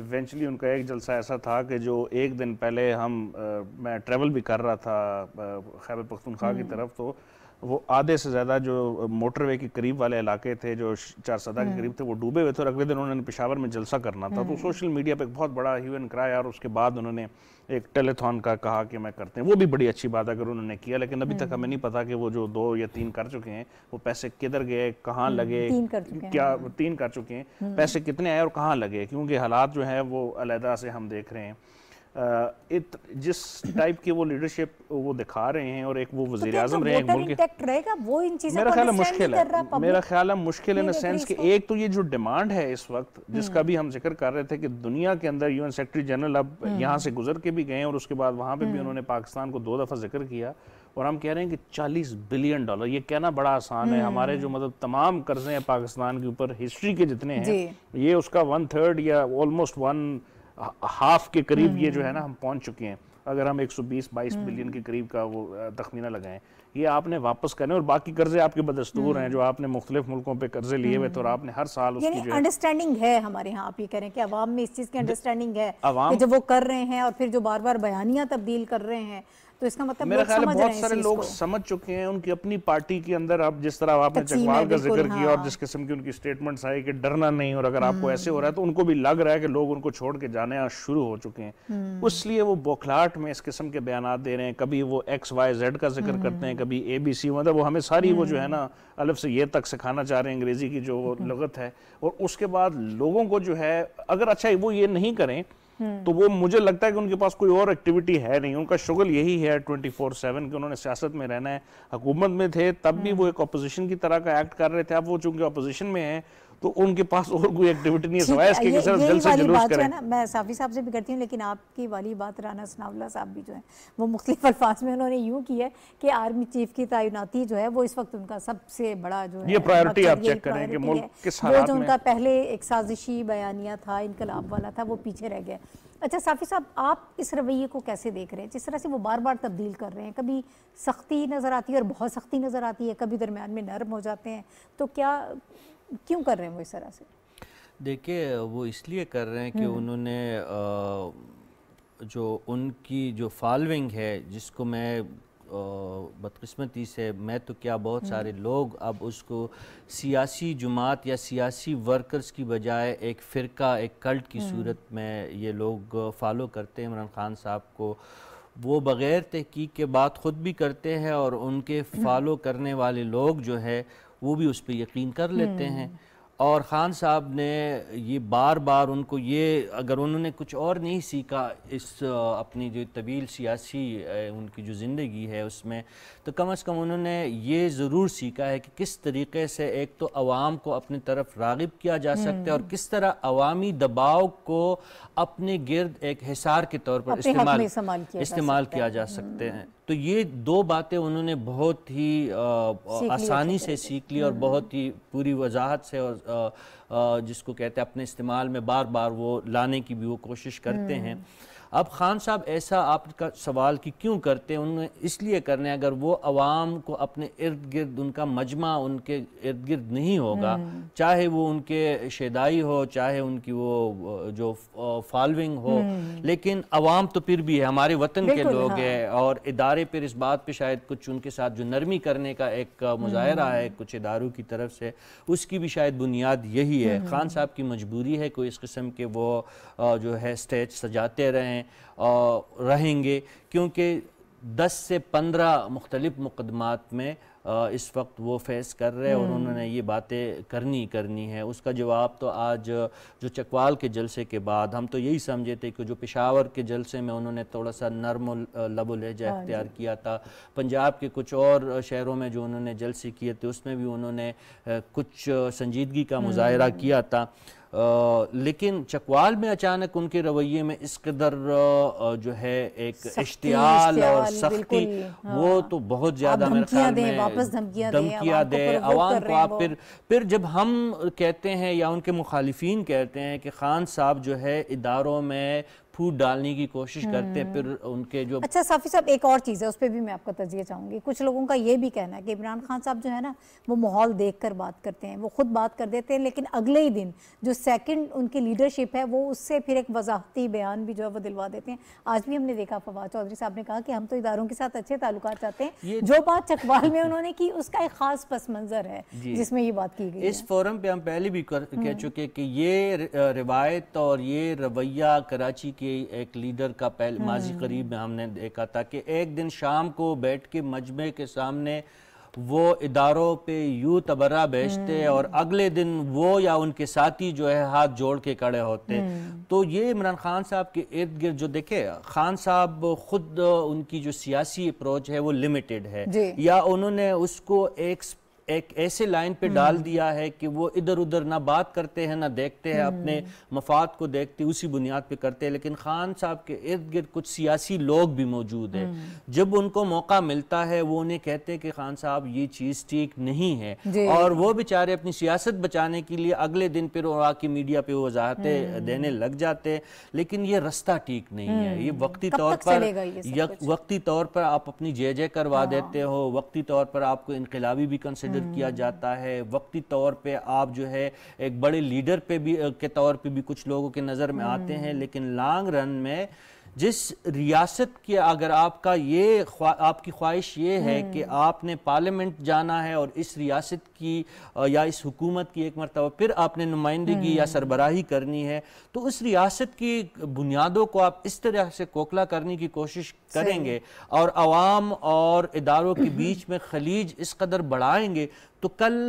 इवेंचुअली उनका एक जलसा ऐसा था कि जो एक दिन पहले हम आ, मैं ट्रेवल भी कर रहा था खैबर पख्तनख्वा की हम्म। तरफ तो वो आधे से ज़्यादा जो मोटरवे के करीब वाले इलाके थे जो चार सदा के हम्म। करीब थे वो डूबे हुए थे और अगले दिन उन्होंने पिशावर में जलसा करना था तो सोशल मीडिया पर एक बहुत बड़ा ह्यूमन क्राई और उसके बाद उन्होंने एक टेलीथॉन का कहा कि मैं करते हैं वो भी बड़ी अच्छी बात है अगर उन्होंने किया लेकिन अभी तक हमें नहीं पता कि वो जो दो या तीन कर चुके हैं वो पैसे किधर गए कहाँ हम्म, लगे तीन कर चुके क्या हैं। तीन कर चुके हैं हम्म। पैसे कितने आए और कहाँ लगे क्योंकि हालात जो है वो अलहदा से हम देख रहे हैं इत, जिस टाइप की वो लीडरशिप वो दिखा रहे हैं और एक वो वजीर तो अजम तो रहे मेरा ख्याल मुश्किल है मेरा ख्याल है मुश्किल इन सेंस कि एक तो ये जो डिमांड है इस वक्त हम्म। जिसका भी हम जिक्र कर रहे थे कि दुनिया के अंदर यूएन सेक्रेटरी जनरल अब हम्म। यहाँ से गुजर के भी गए और उसके बाद वहाँ पे भी हम्म। उन्होंने पाकिस्तान को दो दफ़ा जिक्र किया और हम कह रहे हैं कि 40 बिलियन डॉलर ये कहना बड़ा आसान है हमारे जो मतलब तमाम कर्जे हैं पाकिस्तान के ऊपर हिस्ट्री के जितने हैं ये उसका वन थर्ड या ऑलमोस्ट वन हाफ के करीब ये जो है ना हम्म। हम पहुंच चुके हैं अगर हम 120 22 हम्म। बिलियन के करीब का वो तखमीना लगाएं ये आपने वापस करने और बाकी कर्जे आपके बदस्तूर हम्म। हैं जो आपने मुख्तलिफ मुल्कों पे कर्जे लिए हुए तो आपने हर साल उसकी जो अंडरस्टैंडिंग है हमारे यहाँ आप ये कह रहे हैं कि अवाम में इस चीज़ की अंडरस्टैंडिंग है जब वो कर रहे हैं और फिर जो बार बार बयानियाँ तब्दील कर रहे हैं तो इसका मतलब मेरा ख्याल बहुत सारे लोग समझ चुके हैं उनकी अपनी पार्टी के अंदर आप जिस तरह आपने चकवाल का जिक्र हाँ। किया और हाँ। जिस किस्म की उनकी स्टेटमेंट्स आए कि डरना नहीं और अगर आपको ऐसे हो रहा है तो हम्म। उनको भी लग रहा है कि लोग उनको छोड़ के जाने शुरू हो चुके हैं इसलिए हम्म। वो बौखलाहट में इस किस्म के बयान दे रहे हैं कभी वो एक्स वाई जेड का जिक्र हम्म। करते हैं कभी ए बी सी मतलब वो हमें सारी वो जो है ना अलफ से ये तक सिखाना चाह रहे हैं अंग्रेजी की जो लगत है और उसके बाद लोगों को जो है अगर अच्छा वो ये नहीं करें हम्म। तो वो मुझे लगता है कि उनके पास कोई और एक्टिविटी है नहीं उनका शुगल यही है ट्वेंटी फोर सेवन की उन्होंने सियासत में रहना है हुकूमत में थे तब भी हम्म। वो एक अपोजिशन की तरह का एक्ट कर रहे थे अब वो चूंकि अपोजिशन में है तो उनके पास और कोई एक्टिविटी नहीं है सवाय इसके ये सिर्फ दिल से जुलूस करें ना मैं साफ़ी साहब से भी करती हूँ लेकिन आपकी वाली बात राना सनावला साहब भी जो है वो मुख्तलिफ अल्फाज में उन्होंने यूँ की है कि आर्मी चीफ की तैनाती जो है वो इस वक्त उनका सबसे बड़ा जो है ये प्रायोरिटी आप चेक करें कि मुल्क किस हालात जो उनका पहले एक साजिशी बयानिया था इनकलाब वाला था वो पीछे रह गया अच्छा साफ़ी साहब आप इस रवैये को कैसे देख रहे हैं जिस तरह से वो बार बार तब्दील कर रहे हैं कभी सख्ती नज़र आती है और बहुत सख्ती नज़र आती है कभी दरमियान में नरम हो जाते हैं तो क्या क्यों कर रहे हैं वो इस तरह से देखिए वो इसलिए कर रहे हैं कि हम्म। उन्होंने जो उनकी जो फॉलोइंग है जिसको मैं बदकस्मती से मैं तो क्या बहुत हम्म। सारे लोग अब उसको सियासी जमात या सियासी वर्कर्स की बजाय एक फ़िरका एक कल्ट की हम्म। सूरत में ये लोग फॉलो करते हैं इमरान खान साहब को वो बग़ैर तहकीक के बात ख़ुद भी करते हैं और उनके फॉलो करने वाले लोग जो है वो भी उस पर यकीन कर लेते हम्म। हैं और ख़ान साहब ने ये बार बार उनको ये अगर उन्होंने कुछ और नहीं सीखा इस अपनी जो तवील सियासी उनकी जो ज़िंदगी है उसमें तो कम अज़ कम उन्होंने ये ज़रूर सीखा है कि किस तरीके से एक तो अवाम को अपनी तरफ रागब किया जा सकता है और हम्म। किस तरह अवामी दबाव को अपने गर्द एक हिसार के तौर पर इस्तेमाल इस्तेमाल किया जा हम्म। सकते हैं तो ये दो बातें उन्होंने बहुत ही आ, आसानी से सीख ली और हम्म। बहुत ही पूरी वजाहत से और आ, जिसको कहते हैं अपने इस्तेमाल में बार बार वो लाने की भी वो कोशिश करते हैं हम्म। अब खान साहब ऐसा आपका सवाल कि क्यों करते हैं उन्हें इसलिए करने अगर वो आवाम को अपने इर्द गिर्द उनका मजमा उनके इर्द गिर्द नहीं होगा हम्म। चाहे वो उनके शेदाई हो चाहे उनकी वो जो फॉलोइंग हो हम्म। लेकिन आवाम तो फिर भी है हमारे वतन के लोग हाँ। हैं और इदारे पर इस बात पर शायद कुछ उनके साथ जो नरमी करने का एक मुजाहरा है कुछ इदारों की तरफ से उसकी भी शायद बुनियाद यही मजबूरी है हम्म। खान साहब की मजबूरी है कोई इस किस्म के वो जो है स्टेज सजाते रहें और रहेंगे क्योंकि दस से पंद्रह मुख्तलिफ मुकदमात में इस वक्त वो फेस कर रहे हैं और हम्म। उन्होंने ये बातें करनी करनी है उसका जवाब तो आज जो चकवाल के जलसे के बाद हम तो यही समझे थे कि जो पेशावर के जलसे में उन्होंने थोड़ा सा नरम लबो लहजा हाँ इख्तियार किया था पंजाब के कुछ और शहरों में जो उन्होंने जलसे किए थे उसमें भी उन्होंने कुछ संजीदगी का हम्म। मुजाहरा किया था लेकिन चकवाल में अचानक उनके रवैये में इस कदर जो है एक इश्तियाल और सख्ती हाँ। वो तो बहुत ज्यादा मेरे ख्याल में दे आवाम को आप फिर फिर जब हम कहते हैं या उनके मुखालिफिन कहते हैं कि खान साहब जो है इदारों में फूट डालने की कोशिश करते हैं हम्म। फिर उनके जो अच्छा साफी साहब एक और चीज़ है उस पर भी मैं आपका तजिए चाहूँगी कुछ लोगों का ये भी कहना है कि इमरान खान साहब जो है ना वो माहौल देख कर बात करते हैं वो खुद बात कर देते हैं लेकिन अगले ही दिन जो सेकेंड उनकी लीडरशिप है वो उससे फिर एक वजाहती बयान भी जो है वो दिलवा देते हैं आज भी हमने देखा फवाद चौधरी साहब ने कहा कि हम तो इदारों के साथ अच्छे ताल्लुक चाहते हैं जो बात चकवाल में उन्होंने की उसका एक खास पस मंजर है जिसमें ये बात की गई इस फोरम पर हम पहले भी कह हम्म। चुके कि ये रिवायत और ये रवैया कराची के ये एक लीडर का पहले माजी हम्म। करीब में हमने देखा था कि एक दिन शाम को बैठ के मजमे के सामने वो इदारों पे यूं तबर्रा बेचते हम्म। और अगले दिन वो या उनके साथी जो है हाथ जोड़ के खड़े होते हम्म। तो ये इमरान खान साहब के इर्द गिर्द जो देखे खान साहब खुद उनकी जो सियासी अप्रोच है वो लिमिटेड है या उन्होंने उसको एक एक ऐसे लाइन पे डाल हम्म। दिया है कि वो इधर उधर ना बात करते हैं ना देखते हैं अपने हम्म। मफाद को देखते उसी बुनियाद पे करते हैं लेकिन खान साहब के इर्द गिर्द कुछ सियासी लोग भी मौजूद हैं हम्म। जब उनको मौका मिलता है वो उन्हें कहते हैं कि खान साहब ये चीज़ ठीक नहीं है और वो बेचारे अपनी सियासत बचाने के लिए अगले दिन फिर आके मीडिया पे वजाहतें देने लग जाते हैं लेकिन ये रास्ता ठीक नहीं है ये वक्ती तौर पर वक्ती तौर पर आप अपनी जय जय करवा हाँ। देते हो वक्ती तौर पर आपको इनकलाबी भी कंसिडर मुतद किया हम्म। जाता है वक्ती तौर पे आप जो है एक बड़े लीडर पे भी के तौर पे भी कुछ लोगों के नज़र में आते हैं हम्म। लेकिन लॉन्ग रन में जिस रियासत के अगर आपका ये ख्वा, आपकी ख्वाहिश ये है हम्म। कि आपने पार्लियामेंट जाना है और इस रियासत की या इस हुकूमत की एक मरतबा फिर आपने नुमाइंदगी या हम्म। सरबराही करनी है तो उस रियासत की बुनियादों को आप इस तरह से कोकला करने की कोशिश करेंगे और आवाम और इदारों के बीच में खलीज इस कदर बढ़ाएंगे तो कल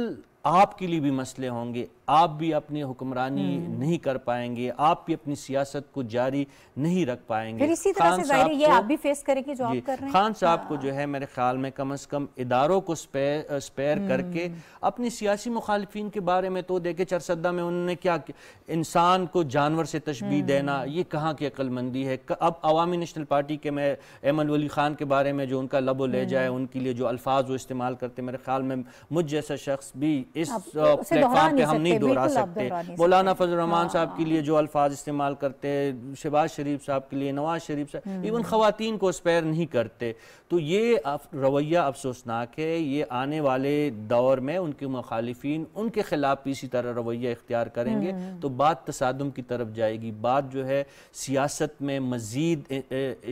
आपके लिए भी मसले होंगे आप भी अपनी हुक्मरानी हम्म। नहीं कर पाएंगे आप भी अपनी सियासत को जारी नहीं रख पाएंगे इसी तरह से ये आप भी फेस करेंगे जो आप कर रहे हैं खान साहब को हाँ। जो है मेरे ख्याल में कम अज कम इदारों को स्पेयर स्पेयर हम्म। करके अपनी सियासी मुखालफी के बारे में तो देखे चरसदा में उन्होंने क्या इंसान को जानवर से तशबी हम्म। देना ये कहाँ की अक्लमंदी है अब अवामी नेशनल पार्टी के मैं एमन वली खान के बारे में जो उनका लबो ले जाए उनके लिए जो अल्फाज वो इस्तेमाल करते मेरे ख्याल में मुझ जैसा शख्स भी इस प्लेटफॉर्म पर हम नहीं दोहरा सकते मौलाना फजल रहमान साहब के लिए जो हाँ। अल्फाज इस्तेमाल करते हैं शहबाज शरीफ साहब के लिए नवाज शरीफ साहब हम्म। इवन ख़वान को स्पेयर नहीं करते तो ये रवैया अफसोसनाक है ये आने वाले दौर में उनके मुखालफन उनके खिलाफ भी इसी तरह रवैया इख्तियार करेंगे हम्म। तो बात तसादम की तरफ जाएगी बात जो है सियासत में मज़ीद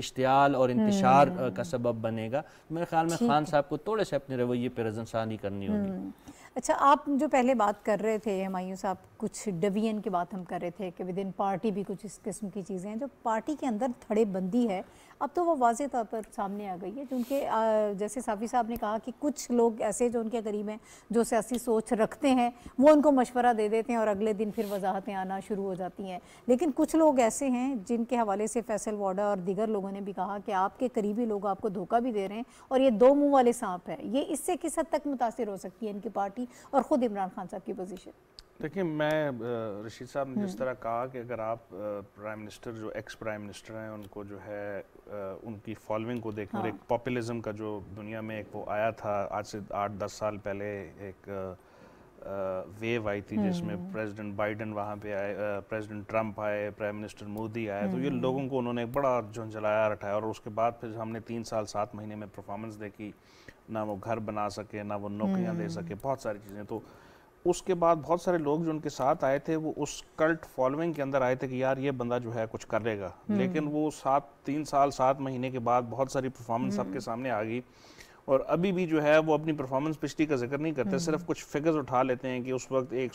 इश्तियाल और इंतशार हम्म। का सबब बनेगा मेरे ख्याल में खान साहब को थोड़े से अपने रवैये पर रजनसानी करनी होगी अच्छा आप जो पहले बात कर रहे थे हमायूँ साहब कुछ डिवीजन की बात हम कर रहे थे कि विद इन पार्टी भी कुछ इस किस्म की चीज़ें हैं जो पार्टी के अंदर थड़े बंदी है अब तो वो वाज तौर पर सामने आ गई है क्योंकि जैसे साफ़ी साहब ने कहा कि कुछ लोग ऐसे जो उनके करीब हैं जो सियासी सोच रखते हैं वो उनको मशवरा दे देते हैं और अगले दिन फिर वजाहतें आना शुरू हो जाती हैं लेकिन कुछ लोग ऐसे हैं जिनके हवाले से फैसल वाडा और दिगर लोगों ने भी कहा कि आपके करीबी लोग आपको धोखा भी दे रहे हैं और ये दो मुँह वाले सांप है ये इससे किस हद तक मुतासर हो सकती है इनकी पार्टी और ख़ुद इमरान खान साहब की पोजीशन देखिए मैं रशीद साहब ने जिस हम्म। तरह कहा कि अगर आप प्राइम मिनिस्टर जो एक्स प्राइम मिनिस्टर हैं उनको जो है उनकी फॉलोइंग को देखें हाँ। और एक पॉपुलिज्म का जो दुनिया में एक वो आया था आज से आठ दस साल पहले एक वेव आई थी हम्म, जिसमें हम्म। प्रेसिडेंट बाइडेन वहाँ पे आए प्रेसिडेंट ट्रंप आए प्राइम मिनिस्टर मोदी आए तो ये लोगों को उन्होंने एक बड़ा झुंझलाया रठाया और उसके बाद फिर हमने तीन साल सात महीने में परफॉर्मेंस देखी ना वो घर बना सके ना वो नौकरियाँ दे सके बहुत सारी चीज़ें तो उसके बाद बहुत सारे लोग जो उनके साथ आए थे वो उस कल्ट फॉलोइंग के अंदर आए थे कि यार ये बंदा जो है कुछ कर लेगा हम्म। लेकिन वो सात तीन साल सात महीने के बाद बहुत सारी परफॉर्मेंस हम्म। सबके सामने आ गई और अभी भी जो है वो अपनी परफॉर्मेंस पिछली का जिक्र नहीं करते सिर्फ कुछ फिगर्स उठा लेते हैं कि उस वक्त एक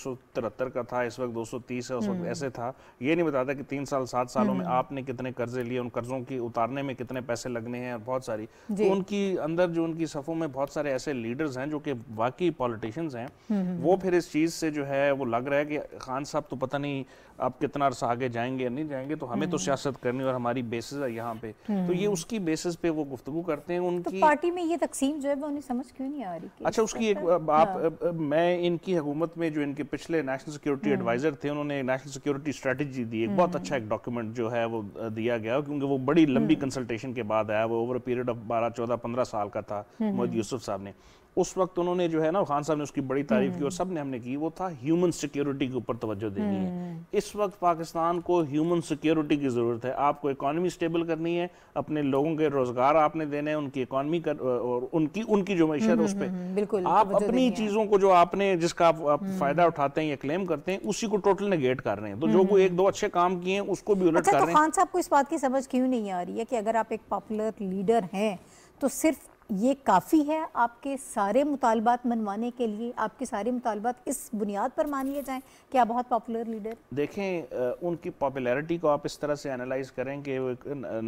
का था इस वक्त 230 है उस वक्त ऐसे था ये नहीं बताता कि तीन साल सात सालों में आपने कितने कर्जे लिए उन कर्जों की उतारने में कितने पैसे लगने हैं और बहुत सारी तो उनकी अंदर जो उनकी सफ़ों में बहुत सारे ऐसे लीडर्स हैं जो कि वाकई पॉलिटिशियंस हैं हम्म, हम्म, वो हम्म। फिर इस चीज़ से जो है वो लग रहा है कि खान साहब तो पता नहीं आप कितना अरसा आगे जाएंगे या नहीं जाएंगे तो हमें तो हम्म। सियासत करनी और हमारी बेसिस है यहाँ पे तो ये हम्म। उसकी बेसिस पे वो गुफ्तु करते हैं तो उनकी तो पार्टी में ये तकसीम जो है वो उन्हें समझ क्यों नहीं आ रही अच्छा उसकी एक आप हाँ। मैं इनकी हुकूमत में जो इनके पिछले नेशनल सिक्योरिटी एडवाइजर थे उन्होंने नेशनल सिक्योरिटी स्ट्रेटेजी दी एक बहुत अच्छा हम्म। एक डॉक्यूमेंट जो है वो दिया गया क्योंकि वो बड़ी लंबी कंसल्टेशन के बाद आया वो ओवर पीरियड ऑफ बारह चौदह पंद्रह साल का था मोहम्मद यूसुफ साहब ने उस वक्त उन्होंने जो है ना खान साहब ने उसकी बड़ी तारीफ की और हम्म। सब ने हमने की वो था ह्यूमन सिक्योरिटी के ऊपर तवज्जो देनी है हम्म। इस वक्त पाकिस्तान को ह्यूमन सिक्योरिटी की ज़रूरत है आपको इकॉनमी स्टेबल करनी है अपने लोगों के रोजगार आपने देने हैं उनकी इकॉनमी कर और उनकी उनकी जो है हम्म, उस पर आप अपनी चीज़ों को जो आपने जिसका आप फायदा उठाते हैं या क्लेम करते हैं उसी को टोटल नेगेट कर रहे हैं तो जो कोई एक दो अच्छे काम किए हैं उसको भी उलट अच्छा, कर तो रहे हैं खान साहब को इस बात की समझ क्यों नहीं आ रही है कि अगर आप एक पॉपुलर लीडर हैं तो सिर्फ ये काफ़ी है आपके सारे मुतालबात मनवाने के लिए आपके सारे मुतालबात इस बुनियाद पर मान लिए जाएँ कि आप बहुत पॉपुलर लीडर देखें उनकी पॉपुलैरिटी को आप इस तरह से एनालाइज करें कि वो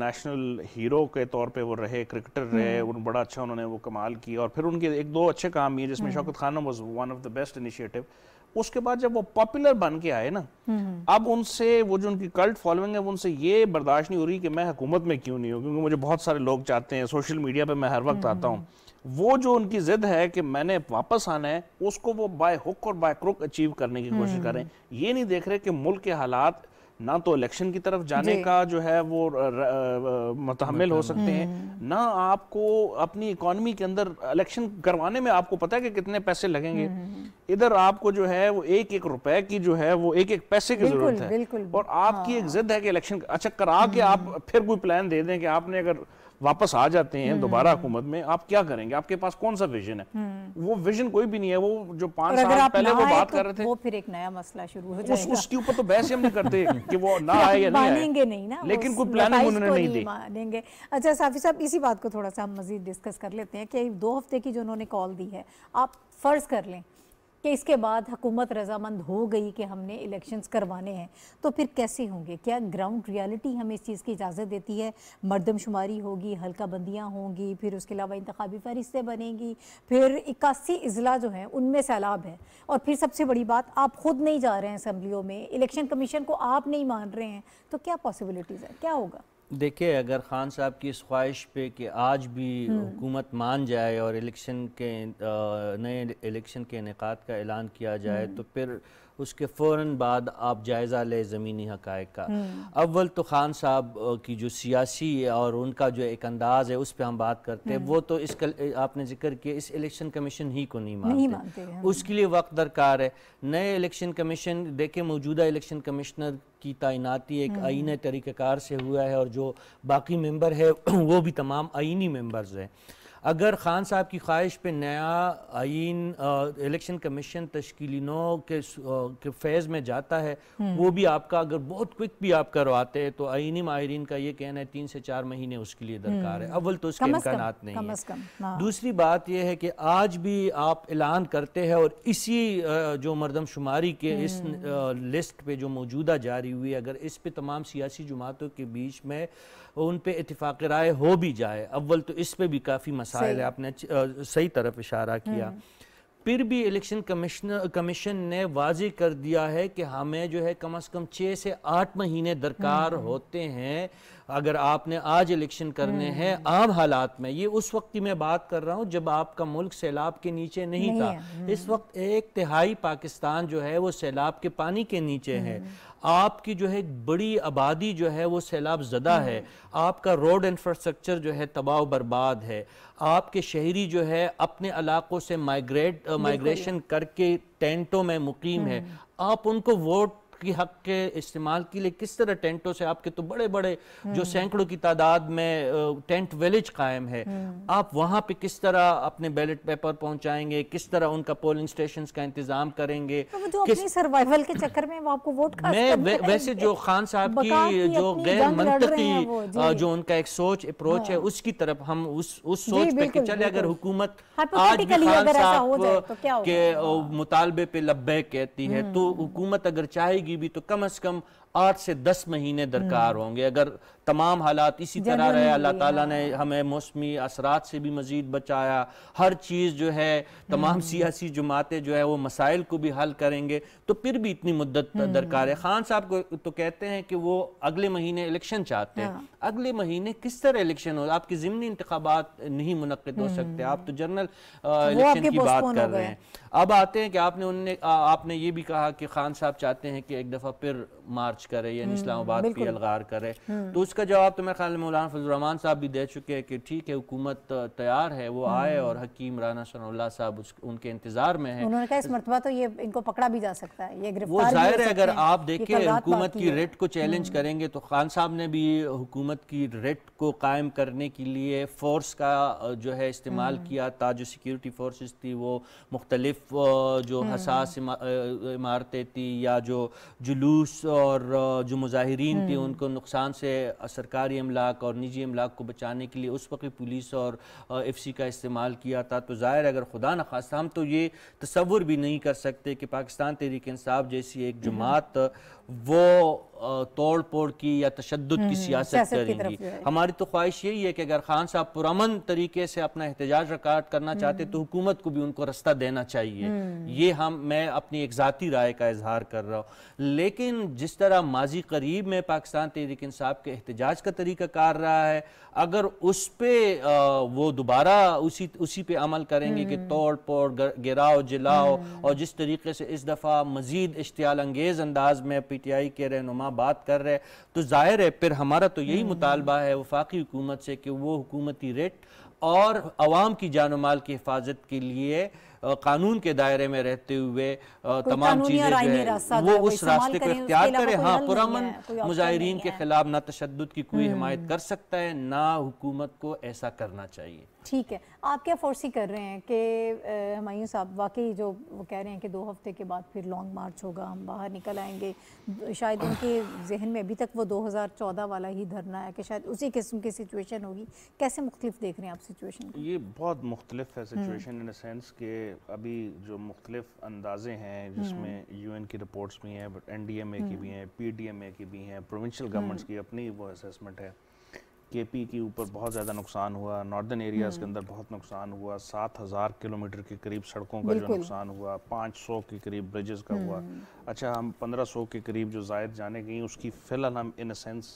नेशनल हीरो के तौर पे वो रहे क्रिकेटर रहे हम्म। उन बड़ा अच्छा उन्होंने वो कमाल किया और फिर उनके एक दो अच्छे काम ये जिसमें हम्म। Shaukat Khanum was one of the best initiative उसके बाद जब वो पॉपुलर बन के आए ना हम्म। अब उनसे वो जो उनकी कल्ट फॉलोइंग है उनसे ये बर्दाश्त नहीं हो रही कि मैं हुकूमत में क्यों नहीं हूँ क्योंकि मुझे बहुत सारे लोग चाहते हैं सोशल मीडिया पे मैं हर वक्त आता हूँ हम्म। वो जो उनकी जिद है कि मैंने वापस आना है उसको वो बाय हुक और बाय क्रुक अचीव करने की हम्म। कोशिश कर रहे हैं ये नहीं देख रहे कि मुल्क के हालात ना तो इलेक्शन की तरफ जाने का जो है वो मतहमल हो सकते हैं हम्म। ना आपको अपनी इकोनमी के अंदर इलेक्शन करवाने में आपको पता है कि कितने पैसे लगेंगे हम्म, हम्म, इधर आपको जो है वो एक एक रुपए की जो है वो एक एक पैसे की जरूरत है और आपकी एक हाँ। जिद है कि इलेक्शन अच्छा करा के आप फिर कोई प्लान दे दें कि आपने अगर वापस आ जाते हैं हम्म। दोबारा हुकूमत में आप क्या करेंगे आपके पास कौन सा विजन है हम्म। वो विजन कोई भी नहीं है वो जो पांच साल पहले वो बात तो कर रहे थे वो फिर एक नया मसला शुरू हो जाएगा उसके ऊपर तो बहस हम नहीं करते कि वो ना आए या नहीं आएंगे नहीं ना लेकिन कोई प्लानिंग उन्होंने नहीं दी मानेंगे अच्छा साफी साहब इसी बात को थोड़ा सा हम मजीद डिस्कस कर लेते हैं कि दो हफ्ते की जो उन्होंने कॉल दी है आप फर्ज कर लें कि इसके बाद हुकूमत रजामंद हो गई कि हमने इलेक्शंस करवाने हैं तो फिर कैसे होंगे क्या ग्राउंड रियलिटी हमें इस चीज़ की इजाज़त देती है मरदमशुमारी होगी हल्का बंदियाँ होंगी फिर उसके अलावा इंतबी फहरिस्तें बनेंगी फिर इक्यासी अजला जो हैं उनमें सैलाब है और फिर सबसे बड़ी बात आप खुद नहीं जा रहे हैं असम्बलियों में इलेक्शन कमीशन को आप नहीं मान रहे हैं तो क्या पॉसिबिलिटीज़ है क्या होगा देखिए अगर खान साहब की इस ख्वाहिश पे कि आज भी हम्म। हुकूमत मान जाए और इलेक्शन के नए इलेक्शन के इनका का ऐलान किया जाए हम्म। तो फिर उसके फ़ौर बाद आप जायज़ा लें ज़मीनी हक़ का हम्म। अव्वल तो खान साहब की जो सियासी और उनका जो एक अंदाज़ है उस पर हम बात करते हैं हम्म। वो तो इस कल, आपने जिक्र किया इस इलेक्शन कमीशन ही को नहीं मानते, नहीं मानते हाँ। उसके लिए वक्त दरकार है नए इलेक्शन कमीशन देखें मौजूदा इलेक्शन कमिश्नर की तैनाती एक हम्म। आइन तरीक़ार से हुआ है और जो बाकी मेम्बर है वो भी तमाम आइनी मेम्बर्स हैं अगर खान साहब की ख्वाहिश पे नया आइन इलेक्शन कमीशन तश्कीली नौ के, के फैज़ में जाता है हम्म। वो भी आपका अगर बहुत क्विक भी आप करवाते हैं तो आइनी माहरीन का ये कहना है तीन से चार महीने उसके लिए दरकार है हम्म। अव्वल तो उसके इम्कान नहीं कम है हाँ। दूसरी बात यह है कि आज भी आप ऐलान करते हैं और इसी जो मरदमशुमारी के इस हम्म। लिस्ट पर जो मौजूदा जारी हुई है अगर इस पे तमाम सियासी जमातों के बीच में और उन पर इतफाक़ राय हो भी जाए अव्वल तो इस पर भी काफ़ी मसाइल है आपने सही तरफ इशारा किया हम्म। फिर भी इलेक्शन कमीशन ने वाजी कर दिया है कि हमें जो है कम अज़ कम छः से आठ महीने दरकार हम्म। होते हैं अगर आपने आज इलेक्शन करने हैं हम्म। आम हालात में ये उस वक्त की मैं बात कर रहा हूँ जब आपका मुल्क सैलाब के नीचे नहीं, नहीं था हम्म। इस वक्त एक तिहाई पाकिस्तान जो है वो सैलाब के पानी के नीचे है हम्म। आपकी जो है बड़ी आबादी जो है वो सैलाब ज़दा है आपका रोड इंफ्रास्ट्रक्चर जो है तबाह बर्बाद है आपके शहरी जो है अपने इलाकों से माइग्रेट माइग्रेशन करके टेंटों में मुकीम है आप उनको वोट की हक के इस्तेमाल के लिए किस तरह टेंटों से आपके तो बड़े बड़े जो हम्म। सैकड़ों की तादाद में टेंट विलेज कायम है हम्म। आप वहाँ पे किस तरह अपने बैलेट पेपर पहुँचाएंगे किस तरह उनका पोलिंग स्टेशन का इंतजाम करेंगे तो सर्वाइवल के चक्कर में आपको वोट मैं वैसे जो खान साहब की जो गैर मंत्री जो उनका एक सोच अप्रोच है हाँ। उसकी तरफ हम उस सोच पे चले अगर हुकूमत आज खान साहब तो के मुतालबे पे लब्बे कहती है तो हम्म। हुकूमत अगर चाहेगी بھی تو کم از کم आठ से दस महीने दरकार हम्म। होंगे अगर तमाम हालात इसी तरह रहे अल्लाह ताला ने हमें मौसमी असरात से भी मजीद बचाया हर चीज़ जो है तमाम हम्म। सियासी जमातें जो है वो मसाइल को भी हल करेंगे तो फिर भी इतनी मुद्दत हम्म। दरकार है खान साहब को तो कहते हैं कि वो अगले महीने इलेक्शन चाहते हैं हाँ। अगले महीने किस तरह इलेक्शन हो आपके जिमनी इंतबात नहीं मुनद हो सकते आप तो जनरल इलेक्शन की बात कर रहे हैं अब आते हैं कि आपने उनने आपने ये भी कहा कि खान साहब चाहते हैं कि एक दफ़ा फिर मार्च करे यानी इस्लामाबाद की अलगार करे हम्म। तो उसका जवाब तो मेरे ख्याल मौलाना फजलरहमान साहब भी दे चुके हैं कि ठीक है हुकूमत तैयार है वो आए हम्म। और हकीम राना सनोल्ला साहब उनके इंतजार में है उन्होंने कहा इस मरतबा तो ये इनको पकड़ा भी जा सकता है ये गिरफ्तार वो जाहिर है अगर आप देखें हुकूमत की रेट को चैलेंज हम्म। करेंगे तो खान साहब ने भी हुकूमत की रेट को कायम करने के लिए फोर्स का जो है इस्तेमाल किया था जो सिक्योरिटी फोर्सेस थी वो मुख्तलिफ जो हसास इमारतें थी या जो जुलूस और जो मुजाहरीन थे हम्म। उनको नुकसान से सरकारी अमलाक और निजी अमलाक को बचाने के लिए उस वक्त पुलिस और एफ सी का इस्तेमाल किया था तो ज़ाहिर अगर खुदा न खास हम तो ये तस्वुर भी नहीं कर सकते कि पाकिस्तान तहरीक इंसाफ जैसी एक हम्म। जमात वो तोड़ फोड़ की या तशद की हम्म, सियासत करेंगी हमारी तो ख्वाहिश यही है कि अगर खान साहब पुरमन तरीके से अपना एहतजाज रिकॉर्ड करना हम्म। चाहते तो हुकूमत को भी उनको रास्ता देना चाहिए हम्म। ये हम मैं अपनी एक ज़ाती राय का इजहार कर रहा हूँ लेकिन जिस तरह माजी करीब में पाकिस्तान तहरीक इंसाफ के एहतजाज का तरीका कार रहा है अगर उस पर वो दोबारा उसी उसी पर अमल करेंगे कि तोड़ फोड़ गिराओ जलाओ और जिस तरीके से इस दफ़ा मजीद इश्तियाल अंगेज अंदाज में पी टी आई के रहनुमा बात कर रहे तो ज़ाहिर है फिर हमारा तो यही हम्म। मुतालबा है वफाकी हुकूमत से कि वो हुकूमती रेट और आवाम की जान माल की हिफाजत के लिए कानून के दायरे में रहते हुए तमाम चीज़ें वो उस रास्ते को इख्तियार करें हाँ पुरमन मुजाहरीन के खिलाफ ना तशद की कोई हम्म। हिमायत कर सकता है ना हुकूमत को ऐसा करना चाहिए ठीक है आप क्या फोर्सी कर रहे हैं कि हमायूं साहब वाकई जो वो कह रहे हैं कि दो हफ्ते के बाद फिर लॉन्ग मार्च होगा हम बाहर निकल आएंगे शायद उनके जहन में अभी तक वो 2014 वाला ही धरना है कि शायद उसी किस्म की सिचुएशन होगी कैसे मुख्तलिफ देख रहे हैं आप सिचुएशन को? ये बहुत मुख्तलिफ है सिचुएशन इन देंस के अभी जो मुख्तलिफ अंदाजे हैं हम्म। जिसमें यू एन की रिपोर्ट्स भी हैं एन डी एम ए की भी हैं पी डी एम ए की भी हैं प्रोविंशल गवर्नमेंट्स की अपनी वो असेसमेंट है केपी के ऊपर बहुत ज़्यादा नुकसान हुआ नॉर्दर्न एरियाज़ के हम्म। अंदर बहुत नुकसान हुआ सात हज़ार किलोमीटर के करीब सड़कों का जो नुकसान हुआ पाँच सौ के करीब ब्रिजेस का हुआ हम्म। अच्छा हम पंद्रह सौ के करीब जो जायद जाने गई उसकी फ़िलहाल हम इन सेंस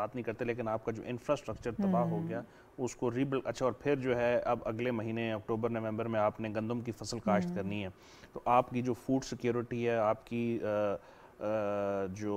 बात नहीं करते लेकिन आपका जो इंफ्रास्ट्रक्चर तबाह हो गया हम्म। उसको रीबिल अच्छा और फिर जो है अब अगले महीने अक्टूबर नवंबर में आपने गंदम की फसल काश्त करनी है तो आपकी जो फूड सिक्योरिटी है आपकी जो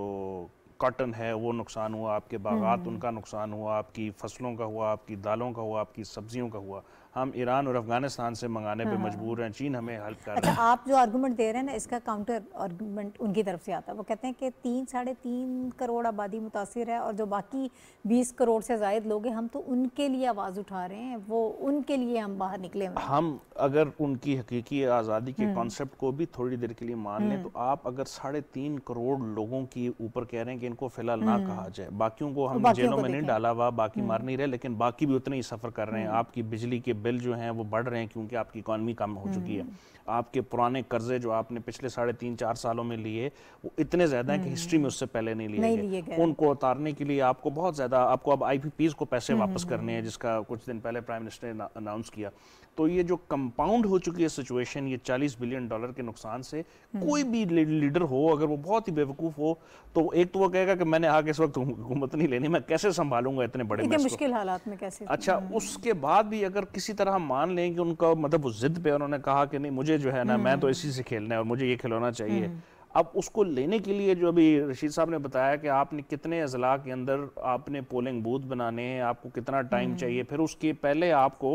कॉटन है वो नुकसान हुआ आपके बागात हम्म। उनका नुकसान हुआ आपकी फसलों का हुआ आपकी दालों का हुआ आपकी सब्जियों का हुआ हम ईरान और अफगानिस्तान से मंगाने पे हाँ, हाँ। मजबूर हैं चीन हमें हेल्प कर अच्छा, आप जो आर्गूमेंट दे रहे हैं ना इसका काउंटर आर्गूमेंट उनकी तरफ से आता है वो कहते हैं कि तीन साढ़े तीन करोड़ आबादी मुतासर है और जो बाकी बीस करोड़ से ज्यादा लोग हैं हम तो उनके लिए आवाज़ उठा रहे हैं वो उनके लिए हम बाहर निकले हम अगर उनकी हकीकी आज़ादी के कॉन्सेप्ट हम्म। को भी थोड़ी देर के लिए मान लें तो हम्म। आप अगर साढ़े तीन करोड़ लोगों के ऊपर कह रहे हैं कि इनको फिलहाल ना हम्म। कहा जाए बाकियों को तो हम जेलों में नहीं डाला हुआ बाकी मार नहीं रहे लेकिन बाकी भी उतने ही सफ़र कर रहे हैं आपकी बिजली के बिल जो हैं वो बढ़ रहे हैं क्योंकि आपकी इकॉनमी कम हो चुकी है हम्म। आपके पुराने कर्जे जो आपने पिछले साढ़े तीन चार सालों में लिए वो इतने ज़्यादा हैं कि हिस्ट्री हम्म। में उससे पहले नहीं लिए, नहीं लिए गए उनको उतारने के लिए आपको बहुत ज़्यादा आपको अब आई को पैसे वापस हम्म। करने हैं जिसका कुछ दिन पहले प्राइम मिनिस्टर ने अनाउंस किया तो ये जो कंपाउंड हो चुकी है सिचुएशन ये 40 बिलियन डॉलर के नुकसान से हम्म। कोई भी लीडर हो अगर वो बहुत ही बेवकूफ़ हो तो एक तो वो कहेगा कि मैंने आगे इस वक्त हुकूमत नहीं लेनी मैं कैसे संभालूंगा इतने बड़े मुश्किल हालात में कैसे अच्छा हम्म। उसके बाद भी अगर किसी तरह मान लें कि उनका मतलब वो जिद पे उन्होंने कहा कि नहीं मुझे जो है ना मैं तो हम्म। इसी से खेलना है और मुझे ये खिलौना चाहिए अब उसको लेने के लिए जो अभी रशीद साहब ने बताया कि आपने कितने अजला के अंदर आपने पोलिंग बूथ बनाने हैं आपको कितना टाइम चाहिए फिर उसके पहले आपको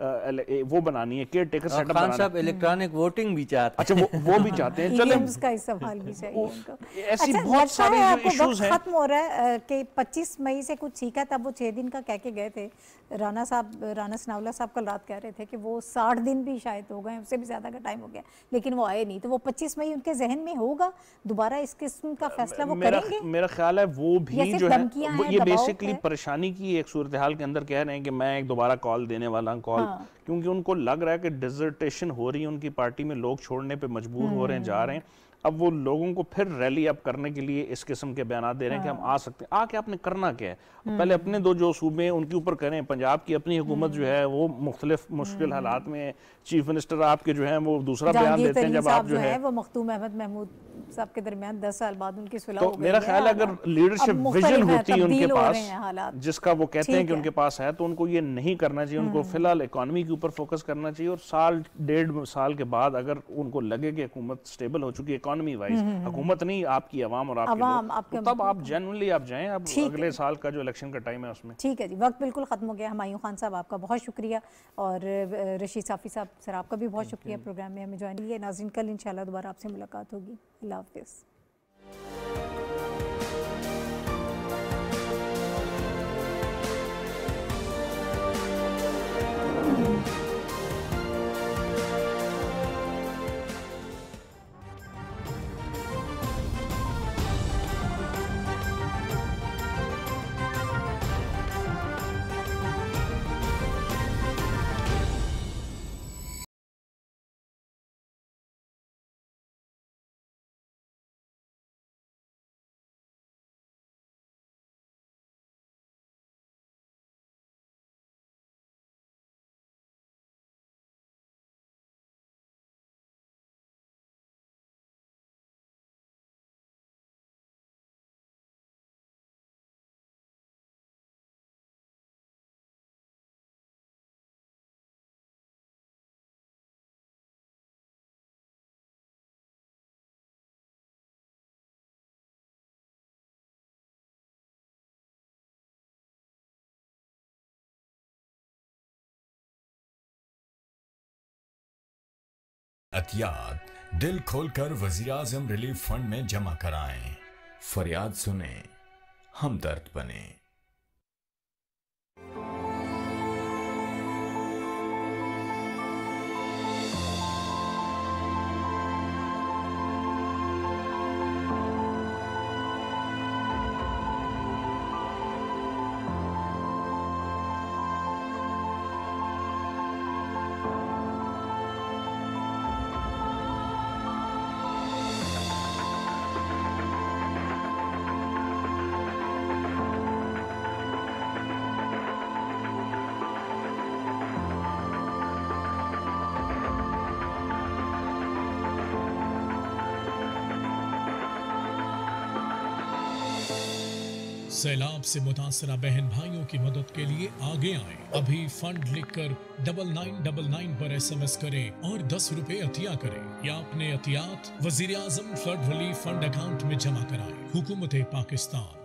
वो बनानी है केयर टेकर सेटअप खान साहब इलेक्ट्रॉनिक वोटिंग भी चाहते हैं अच्छा वो वो भी चाहते हैं चले उसका ही सवाल भी चाहिए ऐसी अच्छा, बहुत सारी जो इश्यूज हैं खत्म हो रहा है कि 25 मई से कुछ ठीक है तब वो छः दिन का कह के गए थे राणा साहब राणा सनावला साहब कल रात कह रहे थे कि वो साठ दिन भी शायद हो गए उससे भी ज़्यादा का टाइम हो गया लेकिन वो आए नहीं तो वो पच्चीस मई उनके जहन में होगा दोबारा इस किस्म का फैसला वो मेरा, करेंगे मेरा ख्याल है वो भी जो है वो ये बेसिकली परेशानी की एक सूरत हाल के अंदर कह रहे हैं कि मैं एक दोबारा कॉल देने वाला कॉल क्योंकि उनको लग रहा है कि डिजर्टेशन हो रही है उनकी पार्टी में लोग छोड़ने पे मजबूर हो रहे हैं जा रहे हैं अब वो लोगों को फिर रैली अप करने के लिए इस किस्म के बयान दे रहे हैं कि हम हाँ। आ सकते हैं आके आपने करना क्या है हम्म। पहले अपने दो जो सूबे हैं उनके ऊपर करें पंजाब की अपनी हुकूमत जो हम्म। है वो मुख्तलिफ मुश्किल हम्म। हालात में चीफ मिनिस्टर आपके जो है वो दूसरा बयान देते हैं जब आप जो है वो मखतूम अहमद महमूद साहब के दरमियान दस साल बाद उनकी सुलह तो मेरा ख्याल अगर लीडरशिप विजन होती है उनके पास जिसका वो कहते हैं कि उनके पास है तो उनको ये नहीं करना चाहिए उनको हम्म। फिलहाल इकोनॉमी के ऊपर फोकस करना चाहिए और साल डेढ़ साल के बाद अगर उनको लगे कि हुकूमत स्टेबल हो चुकी है इकोनॉमी हम्म, वाइज हम्म, हुकूमत नहीं आपकी आवाम और आपके तो तब आप जनरली आप जाए आप अगले साल का जो इलेक्शन का टाइम है उसमें ठीक है जी वक्त बिल्कुल खत्म हो गया हमायूं खान साहब आपका बहुत शुक्रिया और रशीद साफ़ी साहब सर आपका भी बहुत शुक्रिया प्रोग्राम में हमें ज्वाइन किया नाजिन कल इंशाल्लाह दोबारा आपसे मुलाकात होगी अल्लाह love this. अतियात दिल खोलकर वजीर आजम रिलीफ फंड में जमा कराएं फरियाद सुने हम दर्द बने सैलाब से मुतासरा बहन भाइयों की मदद के लिए आगे आए अभी फंड लिखकर डबल नाइन डबल नाइन पर एस एम एस करें और दस रूपए अतिया करें या अपने अतियात वजीर आजम फ्लड रिलीफ फंड अकाउंट में जमा कराए हुकूमत पाकिस्तान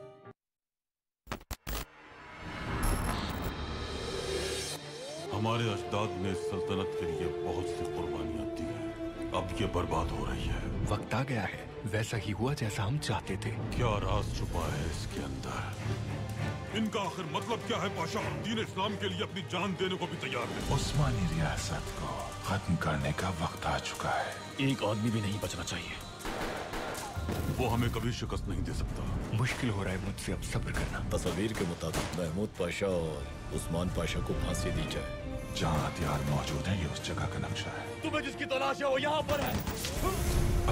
हमारे अजदाद ने सल्तनत के लिए बहुत सी कुर्बानियां दी है अब ये बर्बाद हो रही है वक्त आ गया है वैसा ही हुआ जैसा हम चाहते थे क्या राज छुपा है इसके अंदर इनका आखिर मतलब क्या है पाशा दीन इस्लाम के लिए अपनी जान देने को भी तैयार है उस्मानी रियासत को खत्म करने का वक्त आ चुका है एक आदमी भी नहीं बचना चाहिए वो हमें कभी शिकस्त नहीं दे सकता मुश्किल हो रहा है मुझसे अब सब्र करना तस्वीर के मुताबिक महमूद पाशा और उस्मान पाशा को फांसी दी जाए जहाँ हथियार मौजूद है ये उस जगह का नक्शा है तुम्हें जिसकी तलाश है वो यहाँ पर है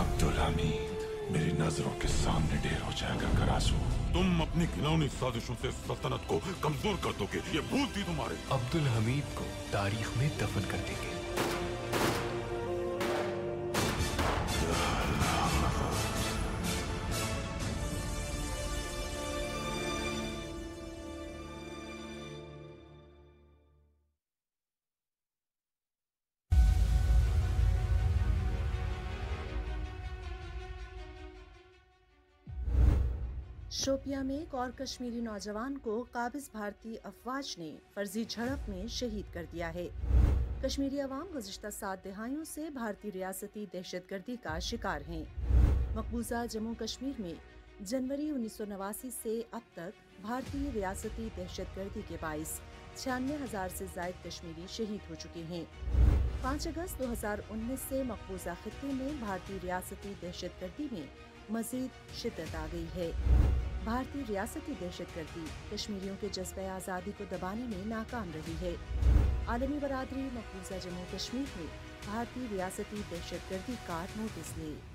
अब्दुल हमीद मेरी नजरों के सामने ढेर हो जाएगा करासू तुम अपनी घिनौनी साजिशों से सल्तनत को कमजोर कर दोगे ये भूल थी तुम्हारे अब्दुल हमीद को तारीख में दफन कर देंगे शोपिया में एक और कश्मीरी नौजवान को काबिज भारतीय अफवाज ने फर्जी झड़प में शहीद कर दिया है कश्मीरी अवाम गुजशत सात दहाइयों से भारतीय रियासती दहशतगर्दी का शिकार हैं मकबूजा जम्मू कश्मीर में जनवरी उन्नीस से अब तक भारतीय रियासती दहशतगर्दी के बाईस छियानवे हजार से जायद कश्मीरी शहीद हो चुके हैं पाँच अगस्त 2019 से मकबूजा खत्े में भारतीय रियासती दहशतगर्दी में मजीद शिदत आ गई है भारतीय रियासती दहशत गर्दी कश्मीरियों के जज्बे आज़ादी को दबाने में नाकाम रही है आलमी बरदरी मकबूजा जम्मू कश्मीर में भारतीय रियासती दहशत गर्दी का नोटिस ले